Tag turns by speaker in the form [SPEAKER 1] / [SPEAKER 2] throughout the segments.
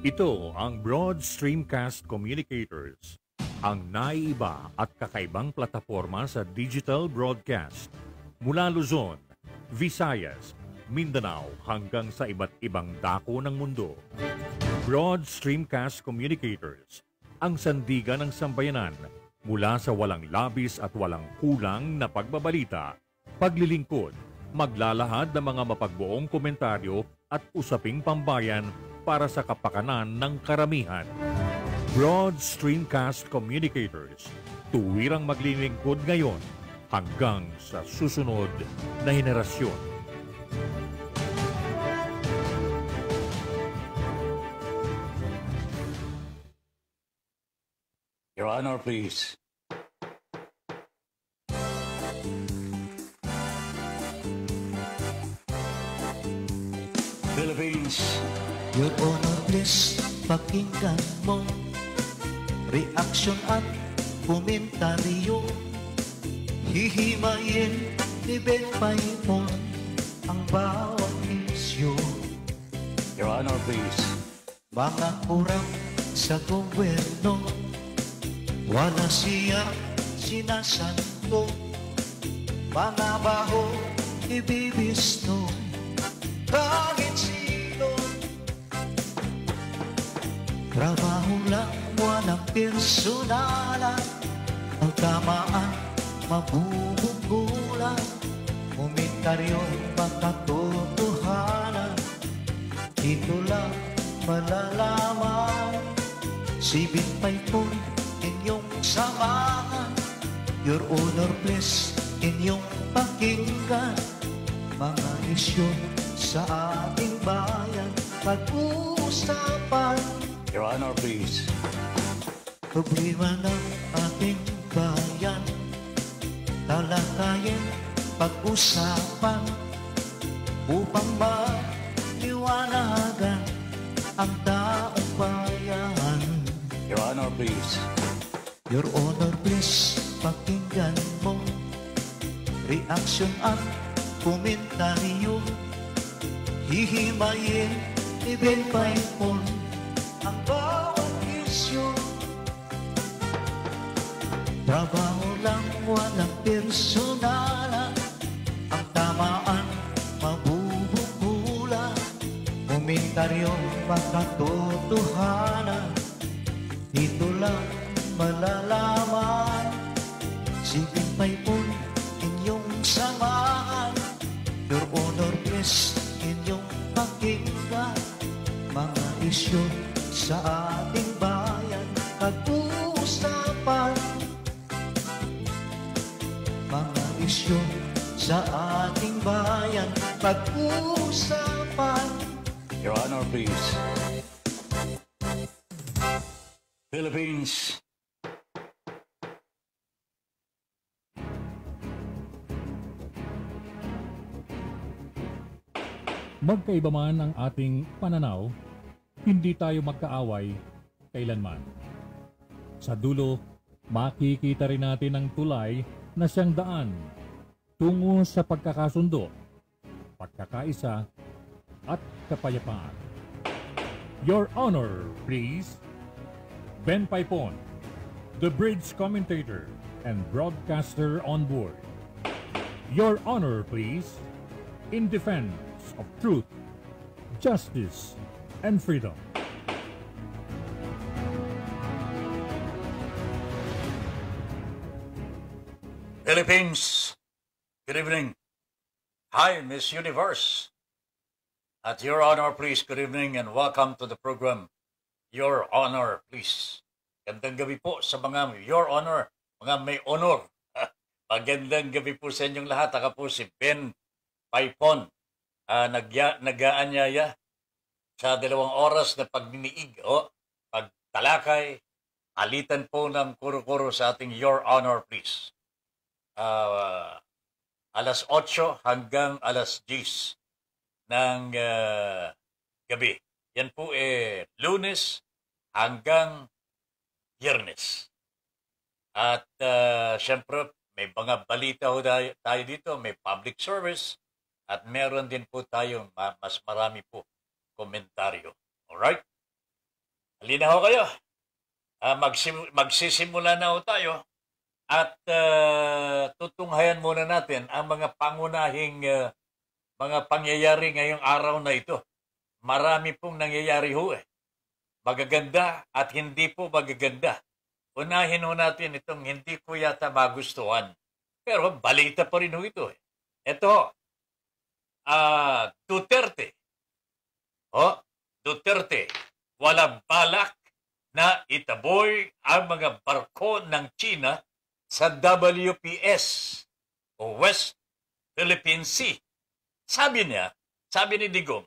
[SPEAKER 1] Ito ang Broad Streamcast Communicators, ang naiiba at kakaibang plataforma sa digital broadcast mula Luzon, Visayas, Mindanao hanggang sa iba't ibang dako ng mundo. Broad Streamcast Communicators, ang sandigan ng sambayanan mula sa walang labis at walang kulang na pagbabalita, paglilingkod, maglalahad ng mga mapagbuong komentaryo at usaping pambayan para sa kapakanan ng karamihan. Broad Streamcast Communicators, tuwirang maglilingkod ngayon hanggang sa susunod na henerasyon.
[SPEAKER 2] Your Honor, please.
[SPEAKER 3] Your Honor, please pakinggan mo Reaction at komentaryo Hihimayin ni Ben Paimon Ang bawat isyo Your Honor, please Mga kurang sa gobyerno Wala siya sinasanto Mga baho ibibisto Bakit Trabaho lang, walang personalan Pagkamaan, mabubugulan Komentaryo, pagkatotohanan Dito lang malalaman Sibit pa'y po inyong samahan Your honor, please, inyong pakinggan Mga isyo sa ating bayan Pag-uusapan Your our please. Problema ng ating bayan Talakayin, pag-usapan Upang ba maliwanagan ang taong bayan Your Honor, please. Your Honor, please, pakinggan mo Reaksyon at komentaryo Hihimayin, ibig pa ang bawat isyon Trabaho lang walang personala Ang tamaan mabubukula Komentaryong makatotohanan Dito lang malalaman Sige pa'y'on inyong samahan Your honor is inyong pakinggan Mga isyon sa ating bayan Nag-uusapan Mga isyo sa ating bayan Pag-uusapan
[SPEAKER 2] Your Honor, please
[SPEAKER 3] Philippines
[SPEAKER 1] Magkaiba man ang ating pananaw hindi tayo magkaaway kailanman. Sa dulo, makikita rin natin ang tulay na siyang daan tungo sa pagkakasundo, pagkakaisa at kapayapaan. Your Honor, please. Ben Paipon, the bridge commentator and broadcaster on board. Your Honor, please. In defense of truth, justice, and freedom.
[SPEAKER 2] Philippines, good evening. Hi, Miss Universe. At your honor, please, good evening and welcome to the program. Your honor, please. Gandang gabi po sa mga your honor, mga may honor. Magandang gabi po sa inyong lahat. Ako po si Ben Paipon, uh, nagya, nag-aanyaya sa dalawang oras na pagniniig o pagtalakay, alitan po ng kuro-kuro sa ating Your Honor, please. Uh, alas 8 hanggang alas 10 ng uh, gabi. Yan po eh lunes hanggang yernes. At uh, syempre, may mga balita ho tayo dito, may public service at meron din po tayo mas marami po komentaryo. Alright? Halina ho kayo. Uh, ah, magsim- magsisimula na ho tayo at uh, tutunghayan muna natin ang mga pangunahing uh, mga pangyayari ngayong araw na ito. Marami pong nangyayari ho eh. Magaganda at hindi po magaganda. Unahin ho natin itong hindi ko yata magustuhan. Pero balita pa rin ho ito eh. Ito ho, uh, Duterte o, Duterte, walang balak na itaboy ang mga barko ng China sa WPS o West Philippine Sea. Sabi niya, sabi ni Digong,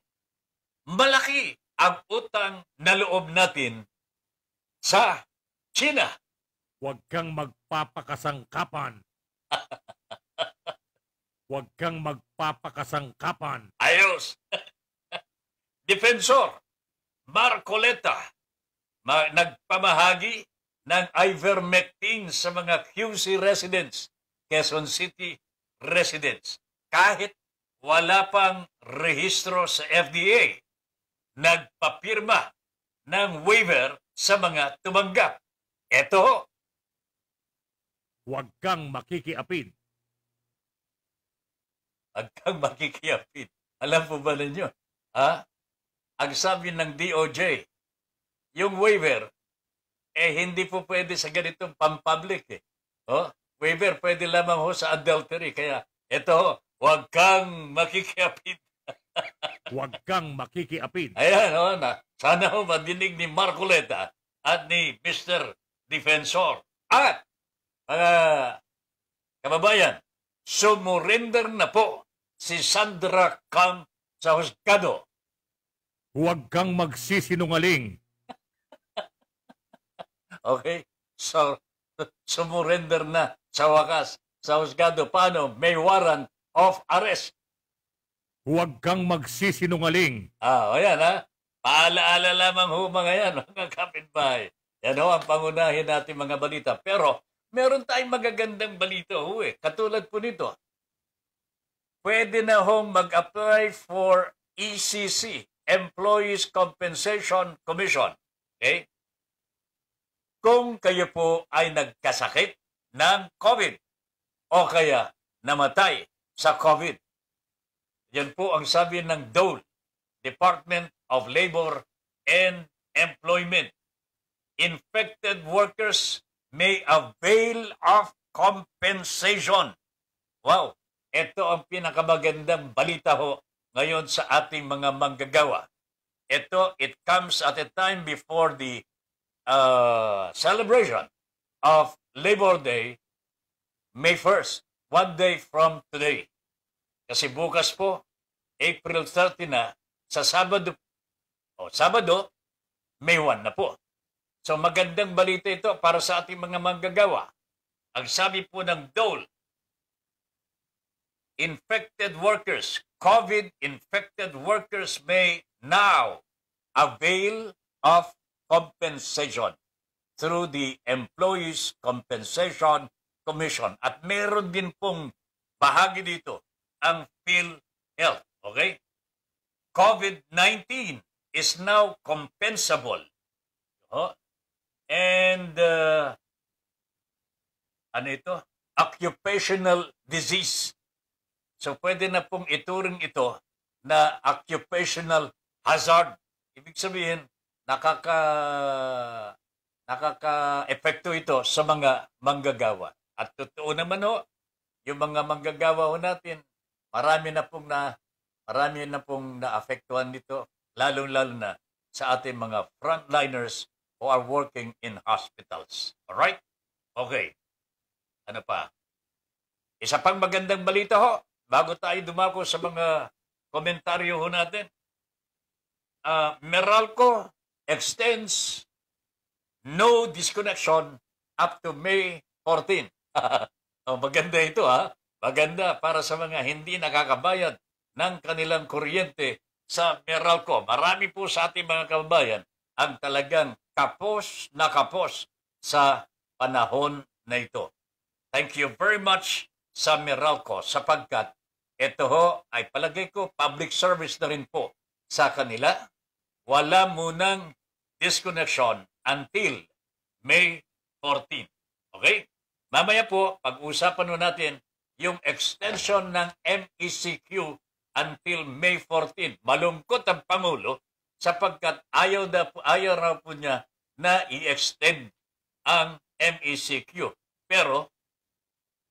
[SPEAKER 2] malaki ang utang na loob natin sa China.
[SPEAKER 1] Huwag kang magpapakasangkapan. Huwag kang magpapakasangkapan.
[SPEAKER 2] Ayos! Defensor Marcoleta ma- nagpamahagi ng ivermectin sa mga QC residents, Quezon City residents, kahit wala pang rehistro sa FDA. Nagpapirma ng waiver sa mga tumanggap. Eto ho. Huwag kang makikiapid. Huwag kang makikiapid. Alam po ba ninyo? Ha? ang sabi ng DOJ, yung waiver, eh hindi po pwede sa ganitong pampublic eh. Oh, waiver pwede lamang ho sa adultery. Kaya ito, huwag kang makikiapid.
[SPEAKER 1] huwag kang makikiapid. Ayan,
[SPEAKER 2] oh, na, sana ho madinig ni Marcoleta at ni Mr. Defensor. At, mga kababayan, sumurrender na po si Sandra Camp sa Husgado
[SPEAKER 1] Huwag kang magsisinungaling.
[SPEAKER 2] okay? So, sumurrender na sa wakas sa husgado. Paano? May warrant of arrest.
[SPEAKER 1] Huwag kang magsisinungaling.
[SPEAKER 2] Ah, o yan ha. Paalaala lamang ho mga yan, mga kapitbahay. Yan ho ang pangunahin natin mga balita. Pero meron tayong magagandang balita ho eh. Katulad po nito. Pwede na ho mag-apply for ECC Employees Compensation Commission. Okay? Kung kayo po ay nagkasakit ng COVID o kaya namatay sa COVID, yan po ang sabi ng DOLE, Department of Labor and Employment. Infected workers may avail of compensation. Wow! Ito ang pinakamagandang balita ho ngayon sa ating mga manggagawa. Ito, it comes at a time before the uh, celebration of Labor Day, May 1st, one day from today. Kasi bukas po, April 30 na, sa Sabado, o Sabado, May 1 na po. So magandang balita ito para sa ating mga manggagawa. Ang sabi po ng Dole, infected workers COVID-infected workers may now avail of compensation through the Employees Compensation Commission. At meron din pong bahagi dito ang PhilHealth. Okay? COVID-19 is now compensable. Oh. And uh, ano ito? Occupational disease So pwede na pong ituring ito na occupational hazard. Ibig sabihin, nakaka nakaka-epekto ito sa mga manggagawa. At totoo naman ho, yung mga manggagawa ho natin, marami na pong na marami na pong naapektuhan nito, lalong-lalo na sa ating mga frontliners who are working in hospitals. All right? Okay. Ano pa? Isa pang magandang balita ho, bago tayo dumako sa mga komentaryo ho natin, uh, Meralco extends no disconnection up to May 14. oh, maganda ito ha. Maganda para sa mga hindi nakakabayad ng kanilang kuryente sa Meralco. Marami po sa ating mga kababayan ang talagang kapos na kapos sa panahon na ito. Thank you very much sa Meralco sapagkat ito ho ay palagay ko public service na rin po sa kanila. Wala munang disconnection until May 14. Okay? Mamaya po, pag uusapan nun natin yung extension ng MECQ until May 14. Malungkot ang Pangulo sapagkat ayaw, na, ayaw raw po niya na i-extend ang MECQ. Pero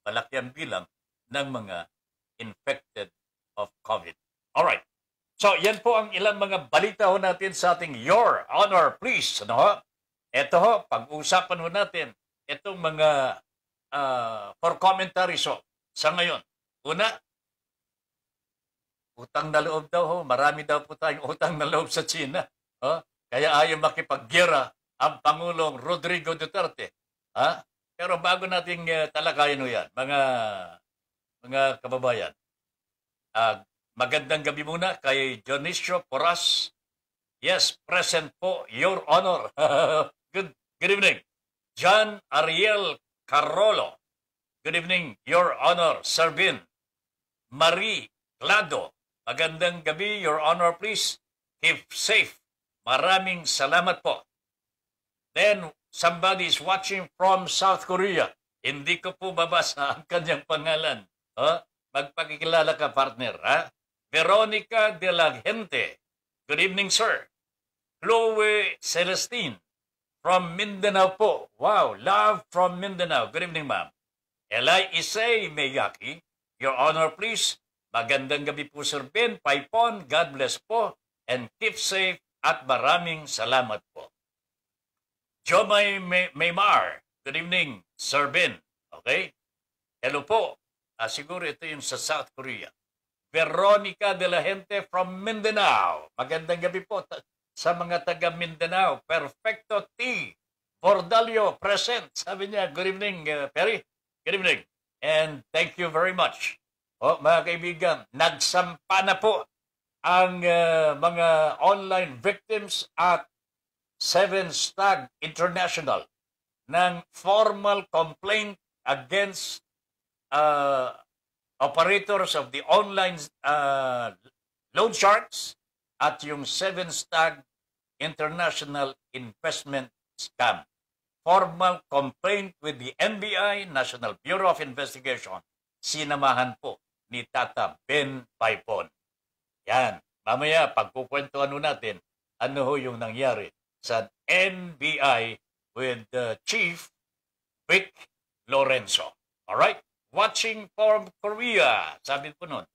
[SPEAKER 2] malaki ang bilang ng mga infected of COVID. All right. So, yan po ang ilang mga balita ho natin sa ating Your Honor, please. Ano ho? Ito ho, pag-uusapan ho natin itong mga uh, for commentary so sa ngayon. Una, utang na loob daw ho. Marami daw po tayong utang na loob sa China. Ho? Kaya ayaw makipaggera ang Pangulong Rodrigo Duterte. Ha? Pero bago natin uh, eh, talakayan ho yan, mga mga kababayan. Uh, magandang gabi muna kay Dionisio Poras. Yes, present po, Your Honor. good, good evening. John Ariel Carolo. Good evening, Your Honor. Servin. Marie Clado. Magandang gabi, Your Honor, please. Keep safe. Maraming salamat po. Then, somebody is watching from South Korea. Hindi ko po babasa ang kanyang pangalan. Ha? Magpakikilala ka, partner. Ha? Veronica de la Gente. Good evening, sir. Chloe Celestine from Mindanao po. Wow, love from Mindanao. Good evening, ma'am. Eli Isay Megaki, Your Honor, please. Magandang gabi po, Sir Ben. Paipon, God bless po. And keep safe at maraming salamat po. Jomay Maymar, good evening, Sir Ben. Okay? Hello po. Uh, siguro ito yung sa South Korea. Veronica de la Gente from Mindanao. Magandang gabi po sa mga taga Mindanao. Perfecto T. Bordalio present. Sabi niya, good evening, uh, Perry. Good evening. And thank you very much. Oh, mga kaibigan, nagsampa na po ang uh, mga online victims at Seven Stag International ng formal complaint against uh, operators of the online uh, loan sharks at yung Seven Stag International Investment Scam. Formal complaint with the NBI, National Bureau of Investigation. Sinamahan po ni Tata Ben Paipon. Yan. Mamaya, pagkukwentuhan ano natin, ano ho yung nangyari sa NBI with the Chief Vic Lorenzo. Alright? Watching from Korea. Sabi ko noon.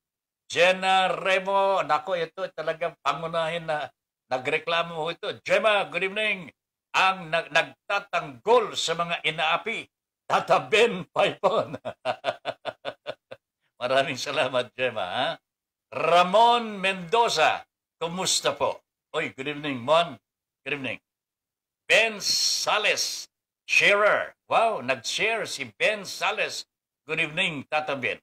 [SPEAKER 2] Jenna Remo. Nako, ito talagang pangunahin na nagreklamo ho ito. Gemma, good evening. Ang nag nagtatanggol sa mga inaapi. Tata Ben Paipon. Maraming salamat, Gemma. Ha? Ramon Mendoza. Kumusta po? Oy, good evening, Mon. Good evening. Ben Sales, sharer. Wow, nag-share si Ben Sales Good evening, Tata Ben.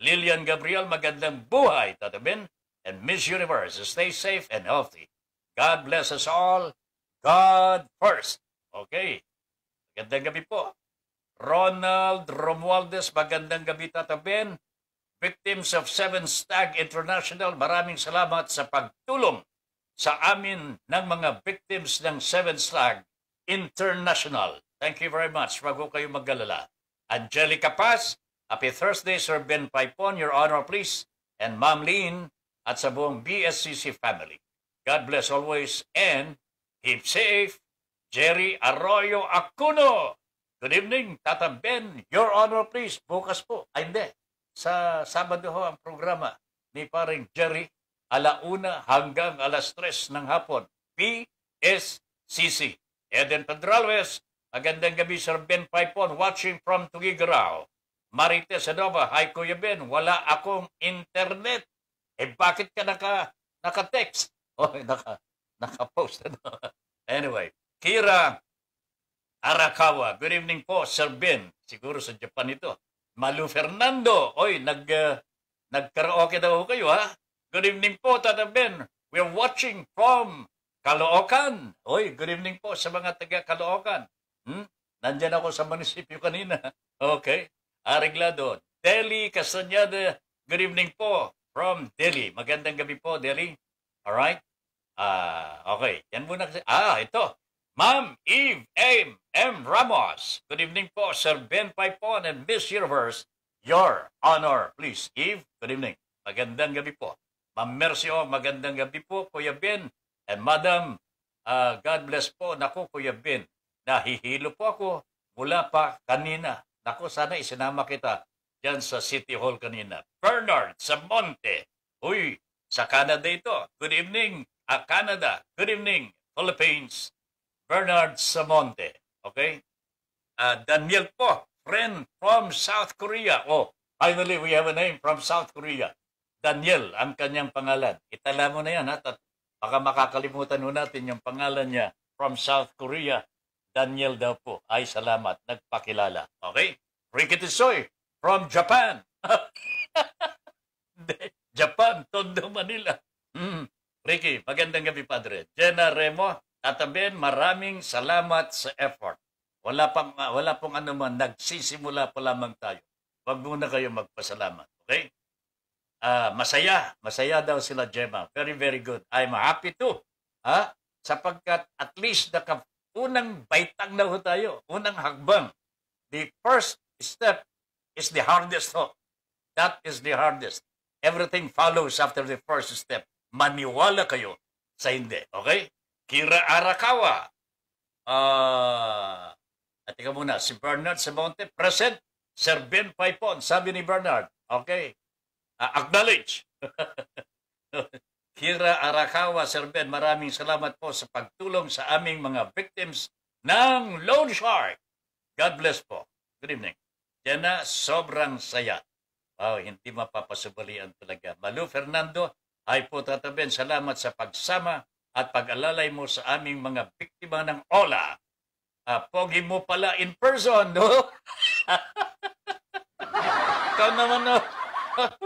[SPEAKER 2] Lillian Gabriel, magandang buhay, Tata Ben, and Miss Universe. Stay safe and healthy. God bless us all. God first. Okay. Magandang gabi po. Ronald Romualdez, magandang gabi, Tata Ben. Victims of 7 Stag International, maraming salamat sa pagtulong sa amin ng mga victims ng 7 Stag International. Thank you very much. Wag kayo maggalala. Angelica Paz, Happy Thursday, Sir Ben Pipon, Your Honor, please, and Ma'am Lean at sa buong BSCC family. God bless always and keep safe, Jerry Arroyo Acuno. Good evening, Tata Ben. Your Honor, please, bukas po. Ay, hindi. Sa Sabado ho ang programa ni paring Jerry, alauna hanggang alas tres ng hapon. BSCC. Eden Pedralwes, magandang gabi, Sir Ben Pipon, watching from Tugigaraw. Marites Sanova, hi Kuya Ben, wala akong internet. Eh bakit ka naka, naka-text? O oh, naka, naka-post. Ano? anyway, Kira Arakawa, good evening po, Sir Ben. Siguro sa Japan ito. Malu Fernando, oy, nag, uh, nag daw kayo ha? Good evening po, Tata Ben. We are watching from Caloocan. Oy, good evening po sa mga taga Caloocan. Hmm? Nandyan ako sa munisipyo kanina. Okay. Arreglado. Deli Castañeda, good evening po from Delhi. Magandang gabi po, Delhi. Alright? Ah, uh, okay. Yan muna kasi. Ah, ito. Ma'am Eve M. M. Ramos. Good evening po, Sir Ben Paipon and Miss Universe. Your honor, please. Eve, good evening. Magandang gabi po. Ma'am Mercio, magandang gabi po, Kuya Ben. And Madam, uh, God bless po. Naku, Kuya Ben, nahihilo po ako mula pa kanina. Nako, sana isinama kita dyan sa City Hall kanina. Bernard Samonte. Uy, sa Canada ito. Good evening, a ah, Canada. Good evening, Philippines. Bernard Samonte. Okay? Uh, Daniel po, friend from South Korea. Oh, finally, we have a name from South Korea. Daniel ang kanyang pangalan. Itala mo na yan, ha? Baka makakalimutan mo natin yung pangalan niya from South Korea. Daniel daw po. Ay, salamat. Nagpakilala. Okay. Rickety Soy from Japan. Japan, Tondo, Manila. Mm. Ricky, magandang gabi, Padre. Jenna Remo, Tata Ben, maraming salamat sa effort. Wala, pang, wala pong anuman, nagsisimula pa lamang tayo. Huwag muna kayo magpasalamat, okay? Uh, masaya, masaya daw sila, Gemma. Very, very good. I'm happy too. Ha? Sapagkat at least naka unang baitang na ho tayo, unang hakbang. The first step is the hardest ho. That is the hardest. Everything follows after the first step. Maniwala kayo sa hindi. Okay? Kira Arakawa. Uh, at ka muna, si Bernard Samonte, present. Sir Ben Paipon, sabi ni Bernard. Okay. Uh, acknowledge. Kira Arakawa, Sir Ben, maraming salamat po sa pagtulong sa aming mga victims ng loan shark. God bless po. Good evening. Diyan sobrang saya. Wow, hindi mapapasubalian talaga. Malu Fernando, ay po Tata Ben, salamat sa pagsama at pag-alalay mo sa aming mga biktima ng OLA. Ah, pogi mo pala in person, no? Ikaw naman, no?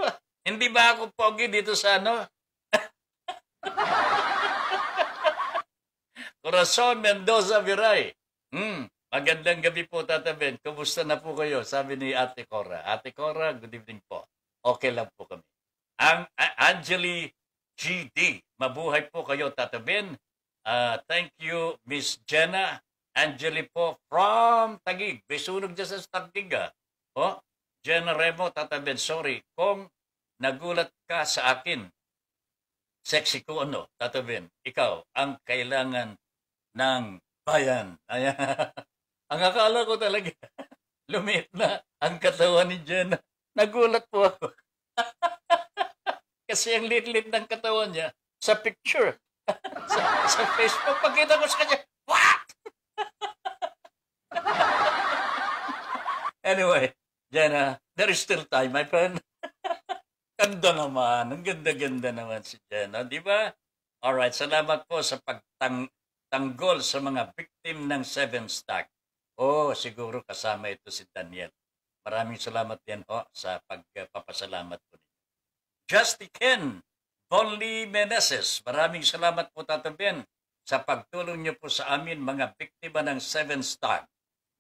[SPEAKER 2] hindi ba ako pogi dito sa ano? Corazon Mendoza Viray. Hmm. Magandang gabi po, Tata Ben. Kumusta na po kayo? Sabi ni Ate Cora. Ate Cora, good evening po. Okay lang po kami. Ang uh, Angeli GD. Mabuhay po kayo, Tata Ben. Uh, thank you, Miss Jenna. Angeli po from Tagig. Bisunog sunog dyan sa Tagig ah. Oh, Jenna Remo, Tata Ben, sorry. Kung nagulat ka sa akin, sexy ko ano, Tata Ikaw, ang kailangan ng bayan. Ayan. ang akala ko talaga, lumit na ang katawan ni Jenna. Nagulat po ako. Kasi ang litlit ng katawan niya sa picture, sa, sa Facebook, pagkita ko sa kanya, What? anyway, Jenna, there is still time, my friend. Ganda naman. Ang ganda-ganda naman si Jen. di ba? Alright, salamat po sa pagtanggol sa mga victim ng Seven stack. Oh, siguro kasama ito si Daniel. Maraming salamat din po sa pagpapasalamat po niyo. Justy Ken, Bonly Meneses, maraming salamat po Tato Ben sa pagtulong niyo po sa amin mga biktima ng Seven stack.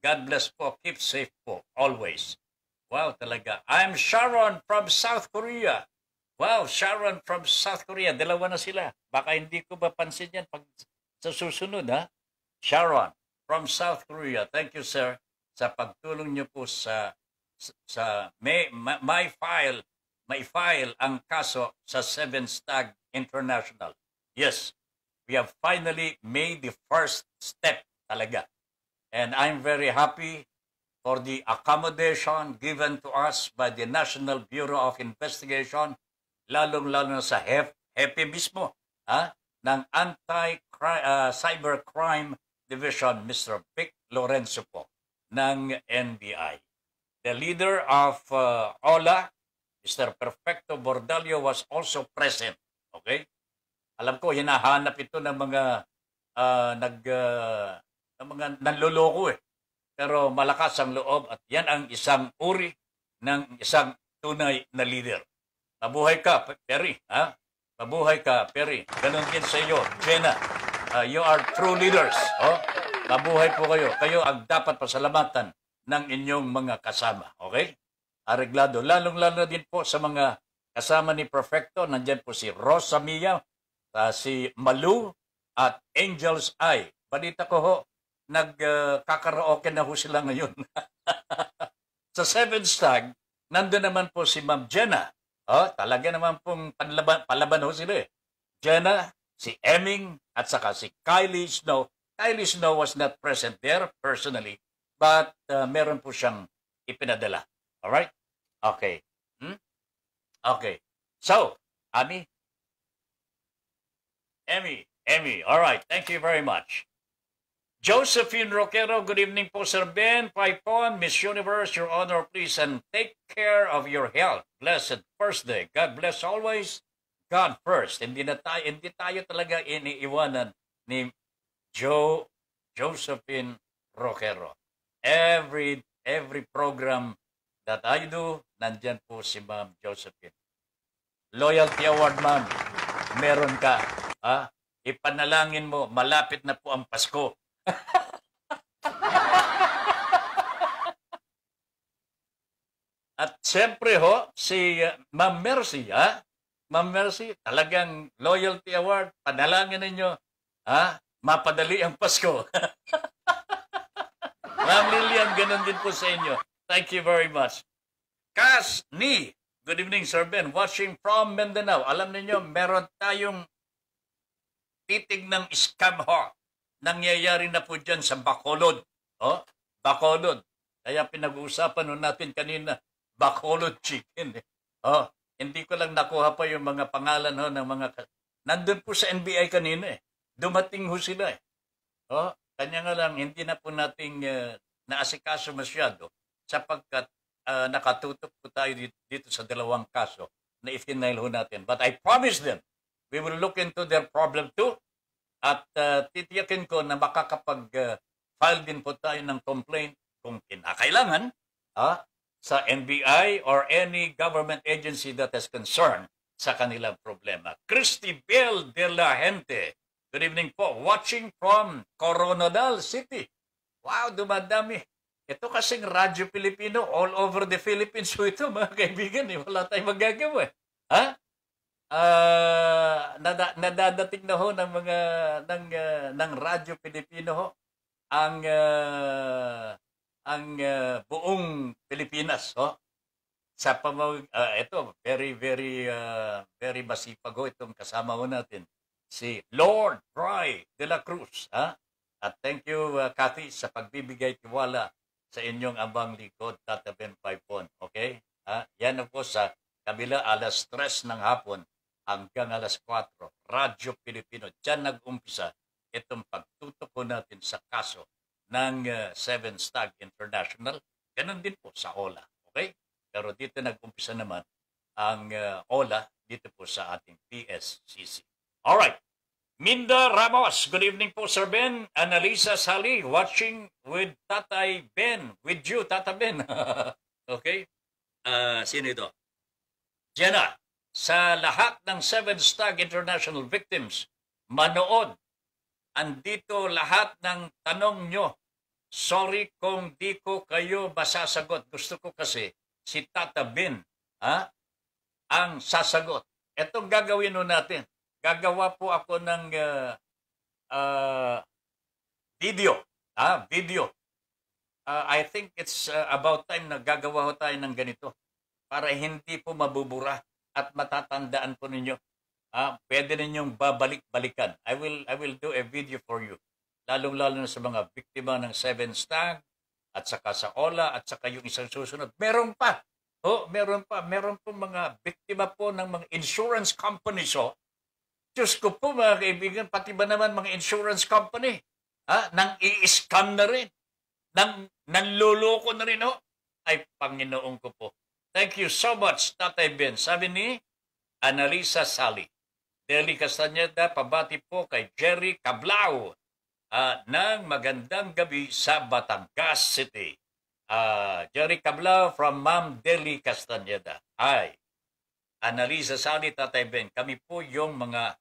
[SPEAKER 2] God bless po, keep safe po, always. Wow, talaga. I'm Sharon from South Korea. Wow, Sharon from South Korea. Dalawa na sila. Baka hindi ko ba pansin yan pag sa susunod, ha? Sharon from South Korea. Thank you, sir, sa pagtulong niyo po sa sa may, may, file may file ang kaso sa Seven Stag International. Yes, we have finally made the first step talaga. And I'm very happy for the accommodation given to us by the National Bureau of Investigation, lalong-lalo na sa HEP, HEPI mismo, ha? ng Anti-Cybercrime ah, uh, Division, Mr. Vic Lorenzo po, ng NBI. The leader of uh, OLA, Mr. Perfecto Bordalio, was also present. Okay? Alam ko, hinahanap ito ng mga uh, nag, uh, ng mga nanloloko eh pero malakas ang loob at yan ang isang uri ng isang tunay na leader. Mabuhay ka, Perry. Ha? Mabuhay ka, Perry. Ganon din sa iyo, Jenna. Uh, you are true leaders. Oh? Mabuhay po kayo. Kayo ang dapat pasalamatan ng inyong mga kasama. Okay? Areglado. Lalong-lalo din po sa mga kasama ni Perfecto. Nandyan po si Rosa Mia, uh, si Malu, at Angel's Eye. Balita ko ho, nagkakaraoke uh, na ho sila ngayon. sa Seven Stag, nandun naman po si Ma'am Jenna. Oh, talaga naman pong panlaban, palaban ho sila eh. Jenna, si Emming, at saka si Kylie Snow. Kylie Snow was not present there personally, but uh, meron po siyang ipinadala. Alright? Okay. Hmm? Okay. So, Ami? Emmy, Emmy, right, Thank you very much. Josephine Roquero, good evening po Sir Ben Paipon, Miss Universe, Your Honor, please and take care of your health. Blessed first day. God bless always. God first. Hindi, na tayo, hindi tayo talaga iniiwanan ni Joe Josephine Roquero. Every, every program that I do, nandyan po si Ma'am Josephine. Loyalty Award, Ma'am. Meron ka. Ha? Ipanalangin mo, malapit na po ang Pasko At siyempre ho, si uh, Ma'am Mercy, ha? Ma'am Mercy, talagang loyalty award, panalangin ninyo, ha? Mapadali ang Pasko. Ma'am Lilian, ganun din po sa inyo. Thank you very much. Kas ni, good evening Sir Ben, watching from Mindanao. Alam niyo meron tayong titig ng scam ho nangyayari na po dyan sa Bacolod. Oh, Bacolod. Kaya pinag-uusapan nun natin kanina, Bacolod chicken. Eh. Oh, hindi ko lang nakuha pa yung mga pangalan ho oh, ng mga... Nandun po sa NBI kanina eh. Dumating ho sila eh. Oh, kanya nga lang, hindi na po nating uh, naasikaso masyado sapagkat uh, nakatutok po tayo dito, sa dalawang kaso na itinail ho natin. But I promise them, we will look into their problem too at uh, titiyakin ko na makakapag-file din po tayo ng complaint kung kinakailangan ah, sa NBI or any government agency that has concern sa kanilang problema. Cristibel de la Gente. Good evening po. Watching from Coronadal City. Wow, dumadami. Ito kasing Radyo Pilipino all over the Philippines po ito, mga kaibigan. Eh. Wala tayong magagawa. Eh. Ha? uh, nada, nadadating na ho ng mga ng uh, ng Radyo Pilipino ho ang uh, ang uh, buong Pilipinas ho sa pamag uh, ito very very uh, very masipag ho itong kasama ho natin si Lord Roy de la Cruz ha huh? at thank you uh, Kathy sa pagbibigay tiwala sa inyong abang likod Tata Ben Paipon okay ha huh? yan po sa kabila alas 3 ng hapon hanggang alas 4, Radyo Pilipino. Diyan nag-umpisa itong pagtutuko natin sa kaso ng uh, Seven Stag International. Ganon din po sa OLA. Okay? Pero dito nag-umpisa naman ang uh, OLA dito po sa ating PSCC. Alright. Minda Ramos, good evening po Sir Ben. Analisa Sali, watching with Tatay Ben. With you, Tata Ben. okay? Uh, sino ito? Jenna, sa lahat ng Seven Stag International Victims, manood. Andito lahat ng tanong nyo. Sorry kung di ko kayo masasagot. Gusto ko kasi si Tata Bin ha, ang sasagot. Itong gagawin nun natin. Gagawa po ako ng uh, uh, video. Ha, video. Uh, I think it's uh, about time na gagawa ko tayo ng ganito para hindi po mabubura at matatandaan po ninyo. Ah, pwede ninyong babalik-balikan. I will I will do a video for you. Lalong-lalo na sa mga biktima ng Seven Stag at saka sa Ola at saka yung isang susunod. Meron pa. Oh, meron pa. Meron po mga biktima po ng mga insurance company so Diyos ko po mga kaibigan, pati ba naman mga insurance company? Ha? Nang i-scam na rin. Nang nanluloko na rin. ho, Ay, Panginoon ko po Thank you so much, Tatay Ben. Sabi ni Analisa Sally. Deli Castaneda, pabati po kay Jerry Cablao uh, ah, ng magandang gabi sa Batangas City. Uh, Jerry Cablao from Ma'am Deli Castaneda. Hi. Analisa Sally, Tatay Ben. Kami po yung mga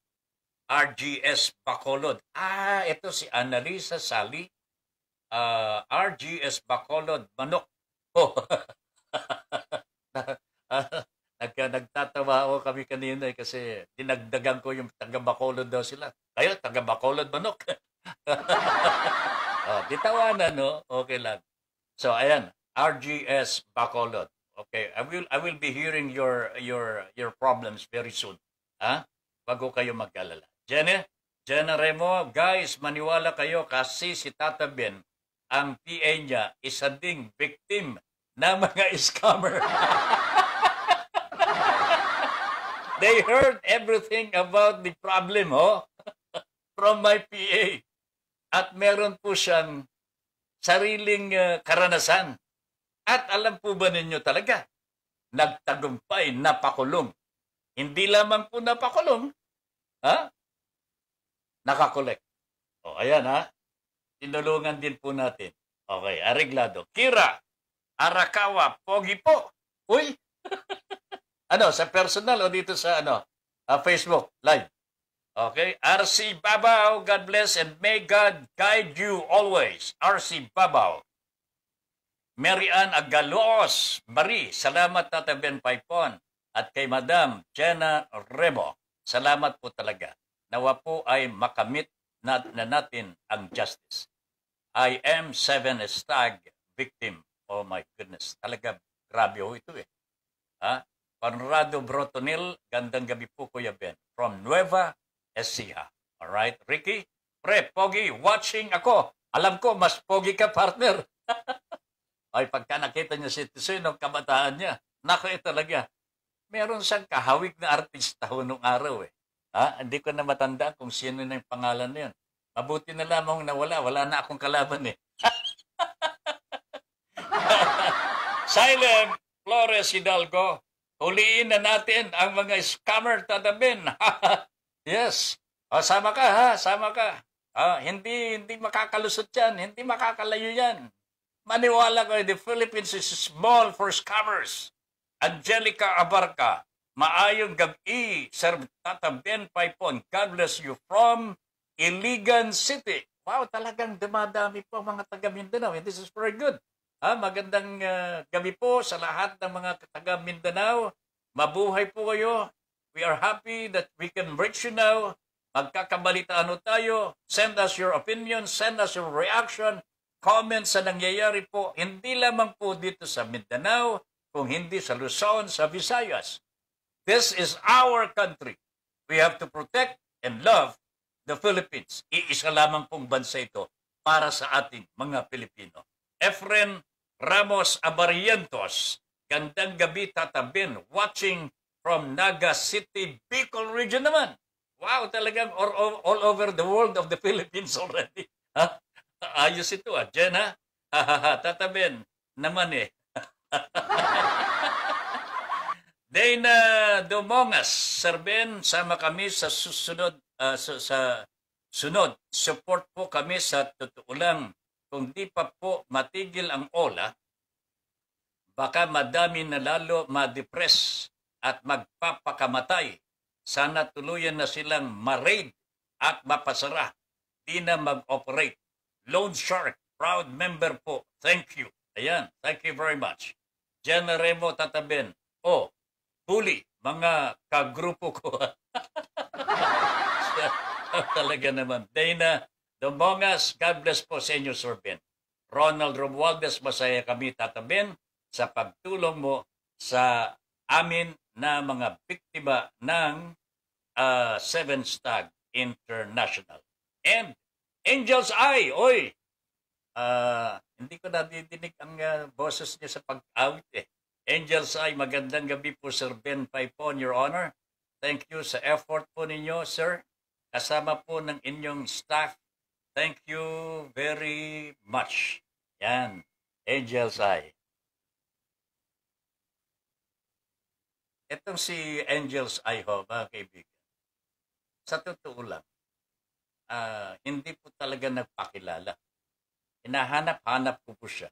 [SPEAKER 2] RGS Bacolod. Ah, ito si Analisa Sally. Uh, ah, RGS Bacolod Manok. Oh. Nagka, nagtatawa ako kami kanina eh, kasi dinagdagan ko yung taga-Bacolod daw sila. Kayo, taga-Bacolod manok. oh, ditawanan, no? Okay lang. So, ayan, RGS Bacolod. Okay, I will I will be hearing your your your problems very soon. Ha? Bago kayo mag-alala. Jenny, Jenna Remo, guys, maniwala kayo kasi si Tata Ben, ang PA niya, isa ding victim na mga scammer. They heard everything about the problem, ho, from my PA. At meron po siyang sariling eh, karanasan. At alam po ba ninyo talaga, nagtagumpay, napakulong. Hindi lamang po napakulong, ha? Nakakolek. O, ayan ha. Tinulungan din po natin. Okay, ariglado. Kira! Arakawa, pogi po. Uy! ano, sa personal o dito sa ano, uh, Facebook live? Okay, RC Babao, God bless and may God guide you always. RC Babao. Mary Ann Agaloos, Marie, salamat Tata Ben Paipon at kay Madam Jenna Rebo. Salamat po talaga. Nawa po ay makamit na, na natin ang justice. I am seven stag victim Oh my goodness, talaga grabe ho ito eh. Ha? Conrado Brotonil, gandang gabi po Kuya Ben. From Nueva Ecija. Alright, Ricky, pre, pogi, watching ako. Alam ko, mas pogi ka partner. Ay, pagka nakita niya si Tisoy ng kabataan niya, nako eh talaga, meron siyang kahawig na artista ho nung araw eh. Ha? Hindi ko na matanda kung sino na yung pangalan na yun. Mabuti na lamang nawala, wala na akong kalaban eh. Silem Flores Hidalgo, huliin na natin ang mga scammer tatamin. yes. O, ah, sama ka ha, sama ka. O, ah, hindi, hindi makakalusot yan, hindi makakalayo yan. Maniwala ko, the Philippines is small for scammers. Angelica Abarca, maayong gabi, Sir Tata Ben Paipon. God bless you from Iligan City. Wow, talagang dumadami po mga taga Mindanao. This is very good. Ah, magandang uh, gabi po sa lahat ng mga kataga Mindanao. Mabuhay po kayo. We are happy that we can reach you now. Magkakabalitaan ano tayo. Send us your opinion, send us your reaction, Comment sa nangyayari po. Hindi lamang po dito sa Mindanao, kung hindi sa Luzon, sa Visayas. This is our country. We have to protect and love the Philippines. Iisa lamang pong bansa ito para sa ating mga Pilipino. Efren Ramos Abarientos. Gandang gabi, Tata Ben. Watching from Naga City, Bicol region naman. Wow, talagang all, all, over the world of the Philippines already. Ha? Ayos ito ah, Jen ha? Tata Ben, naman eh. Dana Dumongas, Sir Ben, sama kami sa susunod, uh, sa, sa sunod. Support po kami sa totoo lang kung di pa po matigil ang ola, baka madami na lalo ma-depress at magpapakamatay. Sana tuluyan na silang ma-raid at mapasara. Di na mag-operate. Lone Shark, proud member po. Thank you. Ayan, thank you very much. Jenna Remo Tataben. O, oh, huli, mga kagrupo ko. Talaga naman. Dana Dumongas, God bless po sa inyo, Sir Ben. Ronald Romualdez, masaya kami tatabin sa pagtulong mo sa amin na mga biktima ng uh, Seven Stag International. And Angel's Eye, oy! Uh, hindi ko nadidinig ang uh, boses niya sa pag-out eh. Angel's Eye, magandang gabi po Sir Ben Paipon, Your Honor. Thank you sa effort po ninyo, Sir. Kasama po ng inyong staff Thank you very much. Yan. Angel's Eye. Itong si Angel's Eye ho, mga kaibigan. Sa totoo lang, uh, hindi po talaga nagpakilala. Hinahanap-hanap ko po siya.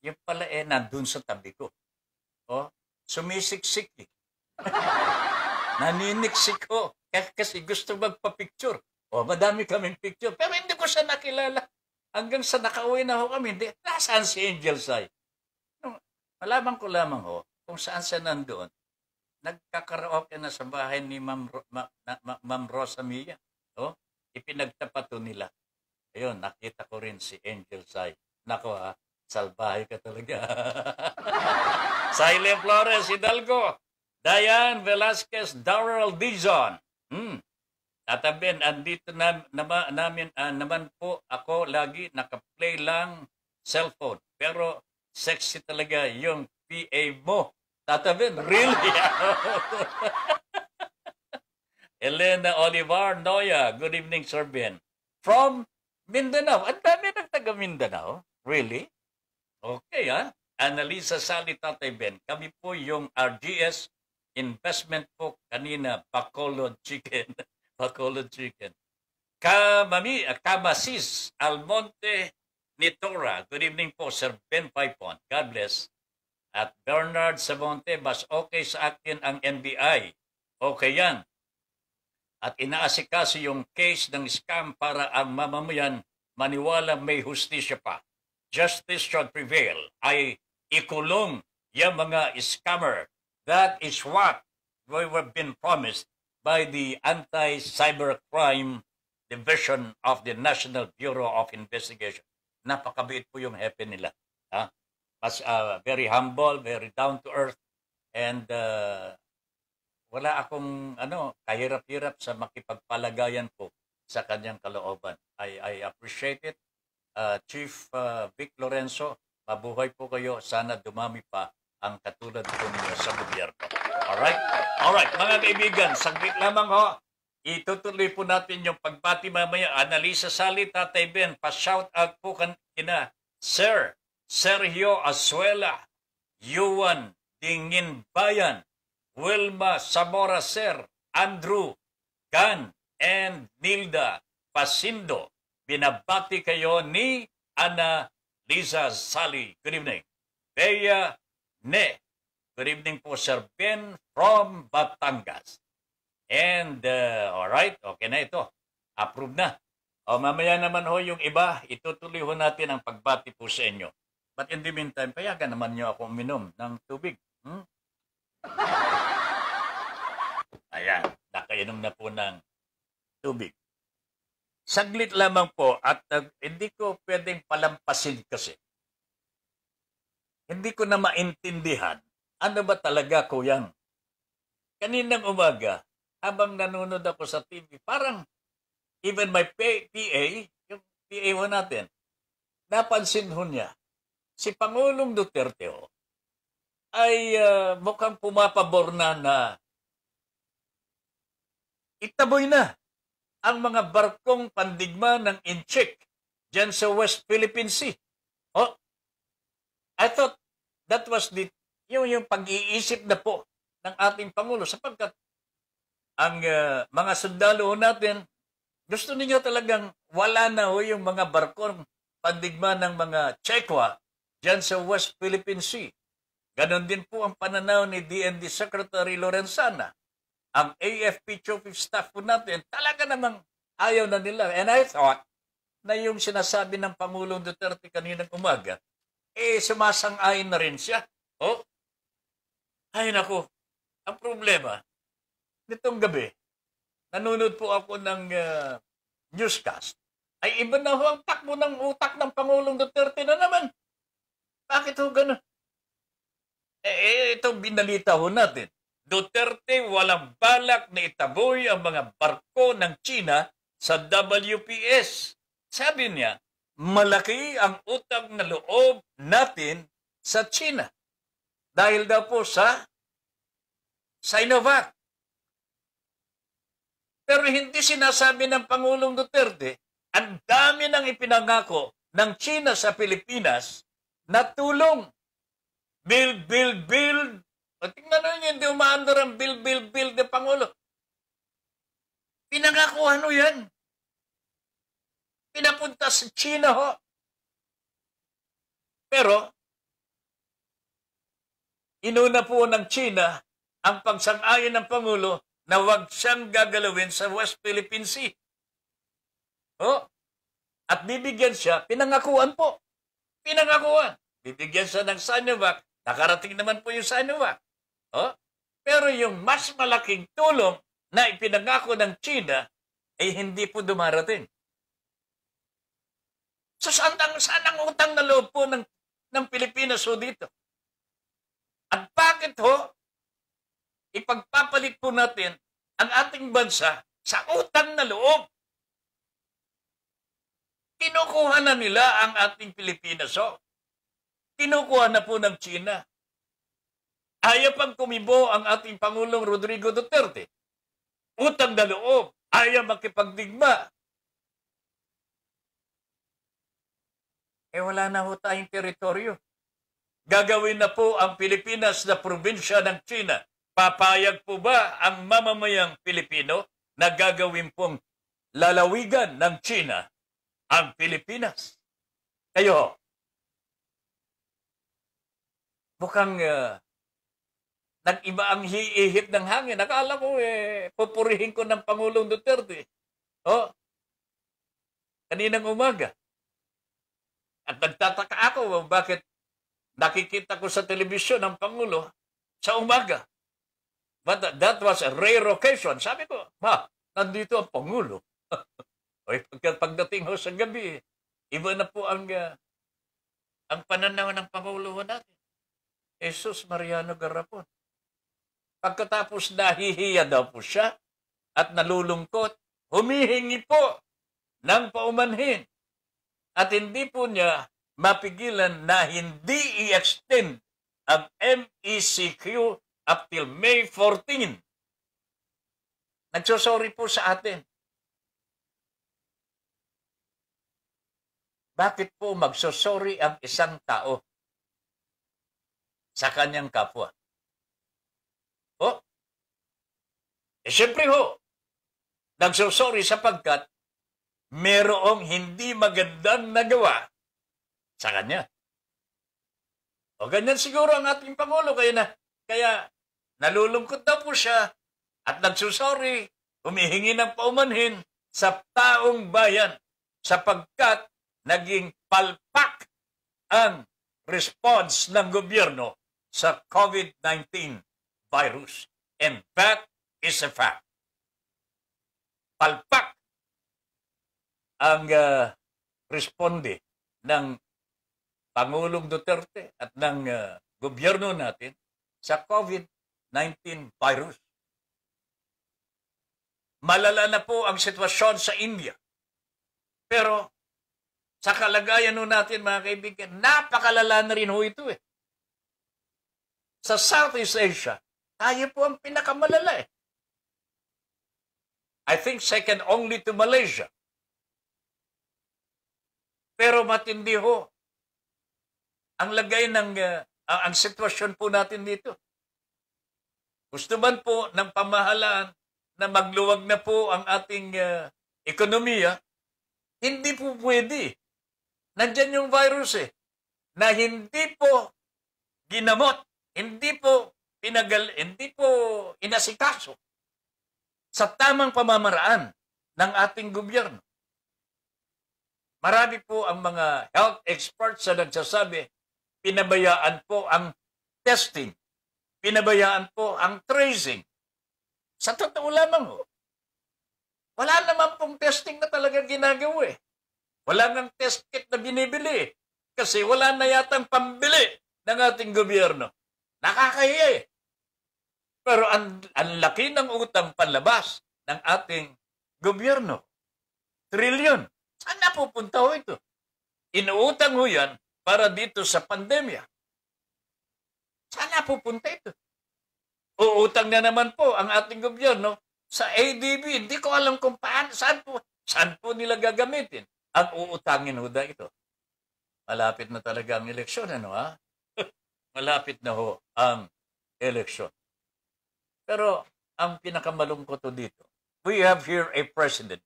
[SPEAKER 2] Yung pala eh, nandun sa tabi ko. O, oh, sumisiksik eh. Naniniksik ko. Kasi gusto magpa-picture. O, oh, madami kaming picture. Pero hindi ko siya nakilala. Hanggang sa nakauwi na ho kami, hindi, nasaan si Angel Sai? No, malaman ko lamang ho kung saan siya nandoon. Nagkakaraoke na sa bahay ni Ma'am, Ro- Ma- Ma- Ma- Ma'am Rosa Mia. O, ipinagtapato nila. Ayun, nakita ko rin si Angel Sai. Nako ha, salbahe ka talaga. Silent Flores Hidalgo, Diane Velasquez Daryl Dijon. Hmm. Tataben, andito na, nama, namin, uh, naman po ako lagi naka-play lang cellphone. Pero sexy talaga yung PA mo. Tataben, really? Elena Olivar Noya, good evening Sir Ben. From Mindanao. Ang dami ng taga Mindanao. Really? Okay ha. Ah. Analisa Sali Tatay Ben. Kami po yung RGS Investment po kanina, Bacolo Chicken. Bacolod Chicken. Kamami, ah, Kamasis Almonte Nitora. Good evening po, Sir Ben Paipon. God bless. At Bernard Sabonte, mas okay sa akin ang NBI. Okay yan. At inaasikaso yung case ng scam para ang mamamayan maniwala may hustisya pa. Justice should prevail. Ay ikulong yung mga scammer. That is what we were been promised by the Anti-Cybercrime Division of the National Bureau of Investigation. Napakabait po yung hepe nila. Ha? Mas uh, very humble, very down to earth, and uh, wala akong ano, kahirap-hirap sa makipagpalagayan ko sa kanyang kalooban. I, I appreciate it. Uh, Chief uh, Vic Lorenzo, mabuhay po kayo. Sana dumami pa ang katulad po ninyo sa gobyerno. Alright? Alright, mga kaibigan, saglit lamang ho. Itutuloy po natin yung pagbati mamaya. Analisa Sali, Tatay Ben, pa-shout out po kanina. Sir, Sergio Azuela, Yuan Dingin Bayan, Wilma Zamora Sir, Andrew Gan, and Nilda Pasindo. Binabati kayo ni Ana Liza Sali. Good evening. Bea Ne Good evening po, Sir Ben from Batangas. And, uh, alright, okay na ito. Approve na. O mamaya naman ho yung iba, itutuloy ho natin ang pagbati po sa inyo. But in the meantime, payagan naman nyo ako uminom ng tubig. Hmm? Ayan, nakainom na po ng tubig. Saglit lamang po at uh, hindi ko pwedeng palampasin kasi. Hindi ko na maintindihan ano ba talaga, kuyang? Kaninang umaga, habang nanonood ako sa TV, parang even my PA, yung PA ho natin, napansin ho niya, si Pangulong Duterte ho, ay uh, mukhang pumapabor na na itaboy na ang mga barkong pandigma ng Inchik dyan sa West Philippine Sea. Oh, I thought that was the yun yung pag-iisip na po ng ating Pangulo sapagkat ang uh, mga sundalo natin, gusto ninyo talagang wala na ho yung mga barkong pandigma ng mga Chekwa dyan sa West Philippine Sea. Ganon din po ang pananaw ni DND Secretary Lorenzana. Ang AFP Chief of Staff po natin, talaga namang ayaw na nila. And I thought na yung sinasabi ng Pangulong Duterte kaninang umaga, eh sumasang-ayon na rin siya. Oh, ay nako, ang problema, nitong gabi, nanonood po ako ng uh, newscast, ay iba na ho ang takbo ng utak ng Pangulong Duterte na naman. Bakit ho ganun? Eh, eh ito binalita ho natin. Duterte walang balak na itaboy ang mga barko ng China sa WPS. Sabi niya, malaki ang utang na loob natin sa China. Dahil daw po sa Sinovac. Pero hindi sinasabi ng Pangulong Duterte, ang dami nang ipinangako ng China sa Pilipinas na tulong. Build, build, build. O tingnan nyo hindi umaandar ang build, build, build ng Pangulo. Pinangakuhan mo yan. Pinapunta sa China ho. Pero, Inuna po ng China ang pagsang-ayon ng Pangulo na huwag siyang gagalawin sa West Philippine Sea. Oh, at bibigyan siya, pinangakuan po. Pinangakuan. Bibigyan siya ng Sanuvac. Nakarating naman po yung Sanuvac. Oh, pero yung mas malaking tulong na ipinangako ng China ay hindi po dumarating. So saan saan ang utang na loob po ng, ng Pilipinas o dito? At bakit ho, ipagpapalit po natin ang ating bansa sa utang na loob. Kinukuha na nila ang ating Pilipinas. So, kinukuha na po ng China. Ayaw pang kumibo ang ating Pangulong Rodrigo Duterte. Utang na loob. Ayaw makipagdigma. Eh wala na ho tayong teritoryo gagawin na po ang Pilipinas na probinsya ng China. Papayag po ba ang mamamayang Pilipino na gagawin pong lalawigan ng China ang Pilipinas? Kayo, mukhang uh, nag-iba ang hiihip ng hangin. Nakala ko eh, pupurihin ko ng Pangulong Duterte. Oh, kaninang umaga. At nagtataka ako bakit Nakikita ko sa telebisyon ang Pangulo sa umaga. But that was a rare occasion. Sabi ko, ma, nandito ang Pangulo. o pagka, pagdating ho sa gabi, iba na po ang, uh, ang pananaw ng Pangulo natin. Jesus Mariano Garapon. Pagkatapos nahihiya daw po siya at nalulungkot, humihingi po ng paumanhin. At hindi po niya mapigilan na hindi i-extend ang MECQ up till May 14. Nagsosorry po sa atin. Bakit po magsosorry ang isang tao sa kanyang kapwa? Po? Eh siyempre ho, nagsosorry sapagkat merong hindi magandang nagawa sa kanya. O ganyan siguro ang ating Pangulo. Kaya, na, kaya nalulungkot daw po siya at nagsusori, humihingi ng paumanhin sa taong bayan sapagkat naging palpak ang response ng gobyerno sa COVID-19 virus. And that is a fact. Palpak ang uh, responde ng Pangulong Duterte at ng uh, gobyerno natin sa COVID-19 virus. Malala na po ang sitwasyon sa India. Pero sa kalagayan nun natin mga kaibigan, napakalala na rin ho ito eh. Sa Southeast Asia, tayo po ang pinakamalala eh. I think second only to Malaysia. Pero matindi ho ang lagay ng uh, ang sitwasyon po natin dito. Gusto man po ng pamahalaan na magluwag na po ang ating uh, ekonomiya, hindi po pwede. Nandyan yung virus eh, na hindi po ginamot, hindi po pinagal, hindi po inasikaso sa tamang pamamaraan ng ating gobyerno. Marami po ang mga health experts na nagsasabi Pinabayaan po ang testing. Pinabayaan po ang tracing. Sa totoo lamang ho, oh. wala naman pong testing na talaga ginagawa eh. Wala nang test kit na binibili eh. Kasi wala na yatang pambili ng ating gobyerno. Nakakahiya eh. Pero ang, ang laki ng utang panlabas ng ating gobyerno. Trillion. Saan na ho ito? Inuutang ho yan para dito sa pandemya. Sana pupunta ito? Uutang na naman po ang ating gobyerno sa ADB. Hindi ko alam kung paano, saan po, saan po nila gagamitin. Ang uutangin ho ito. Malapit na talaga ang eleksyon, ano ha? Malapit na ho ang eleksyon. Pero ang pinakamalungkot dito, we have here a president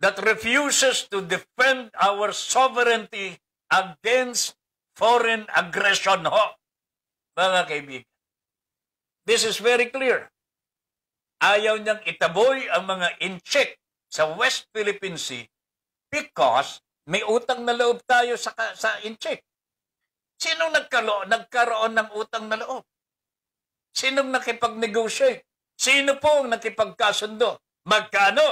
[SPEAKER 2] that refuses to defend our sovereignty against foreign aggression ho, mga kaibigan. This is very clear. Ayaw niyang itaboy ang mga incheck sa West Philippine Sea because may utang na loob tayo sa, sa incheck. Sinong nagkalo, nagkaroon ng utang na loob? Sinong nakipag-negotiate? Sino po ang nakipagkasundo? Magkano?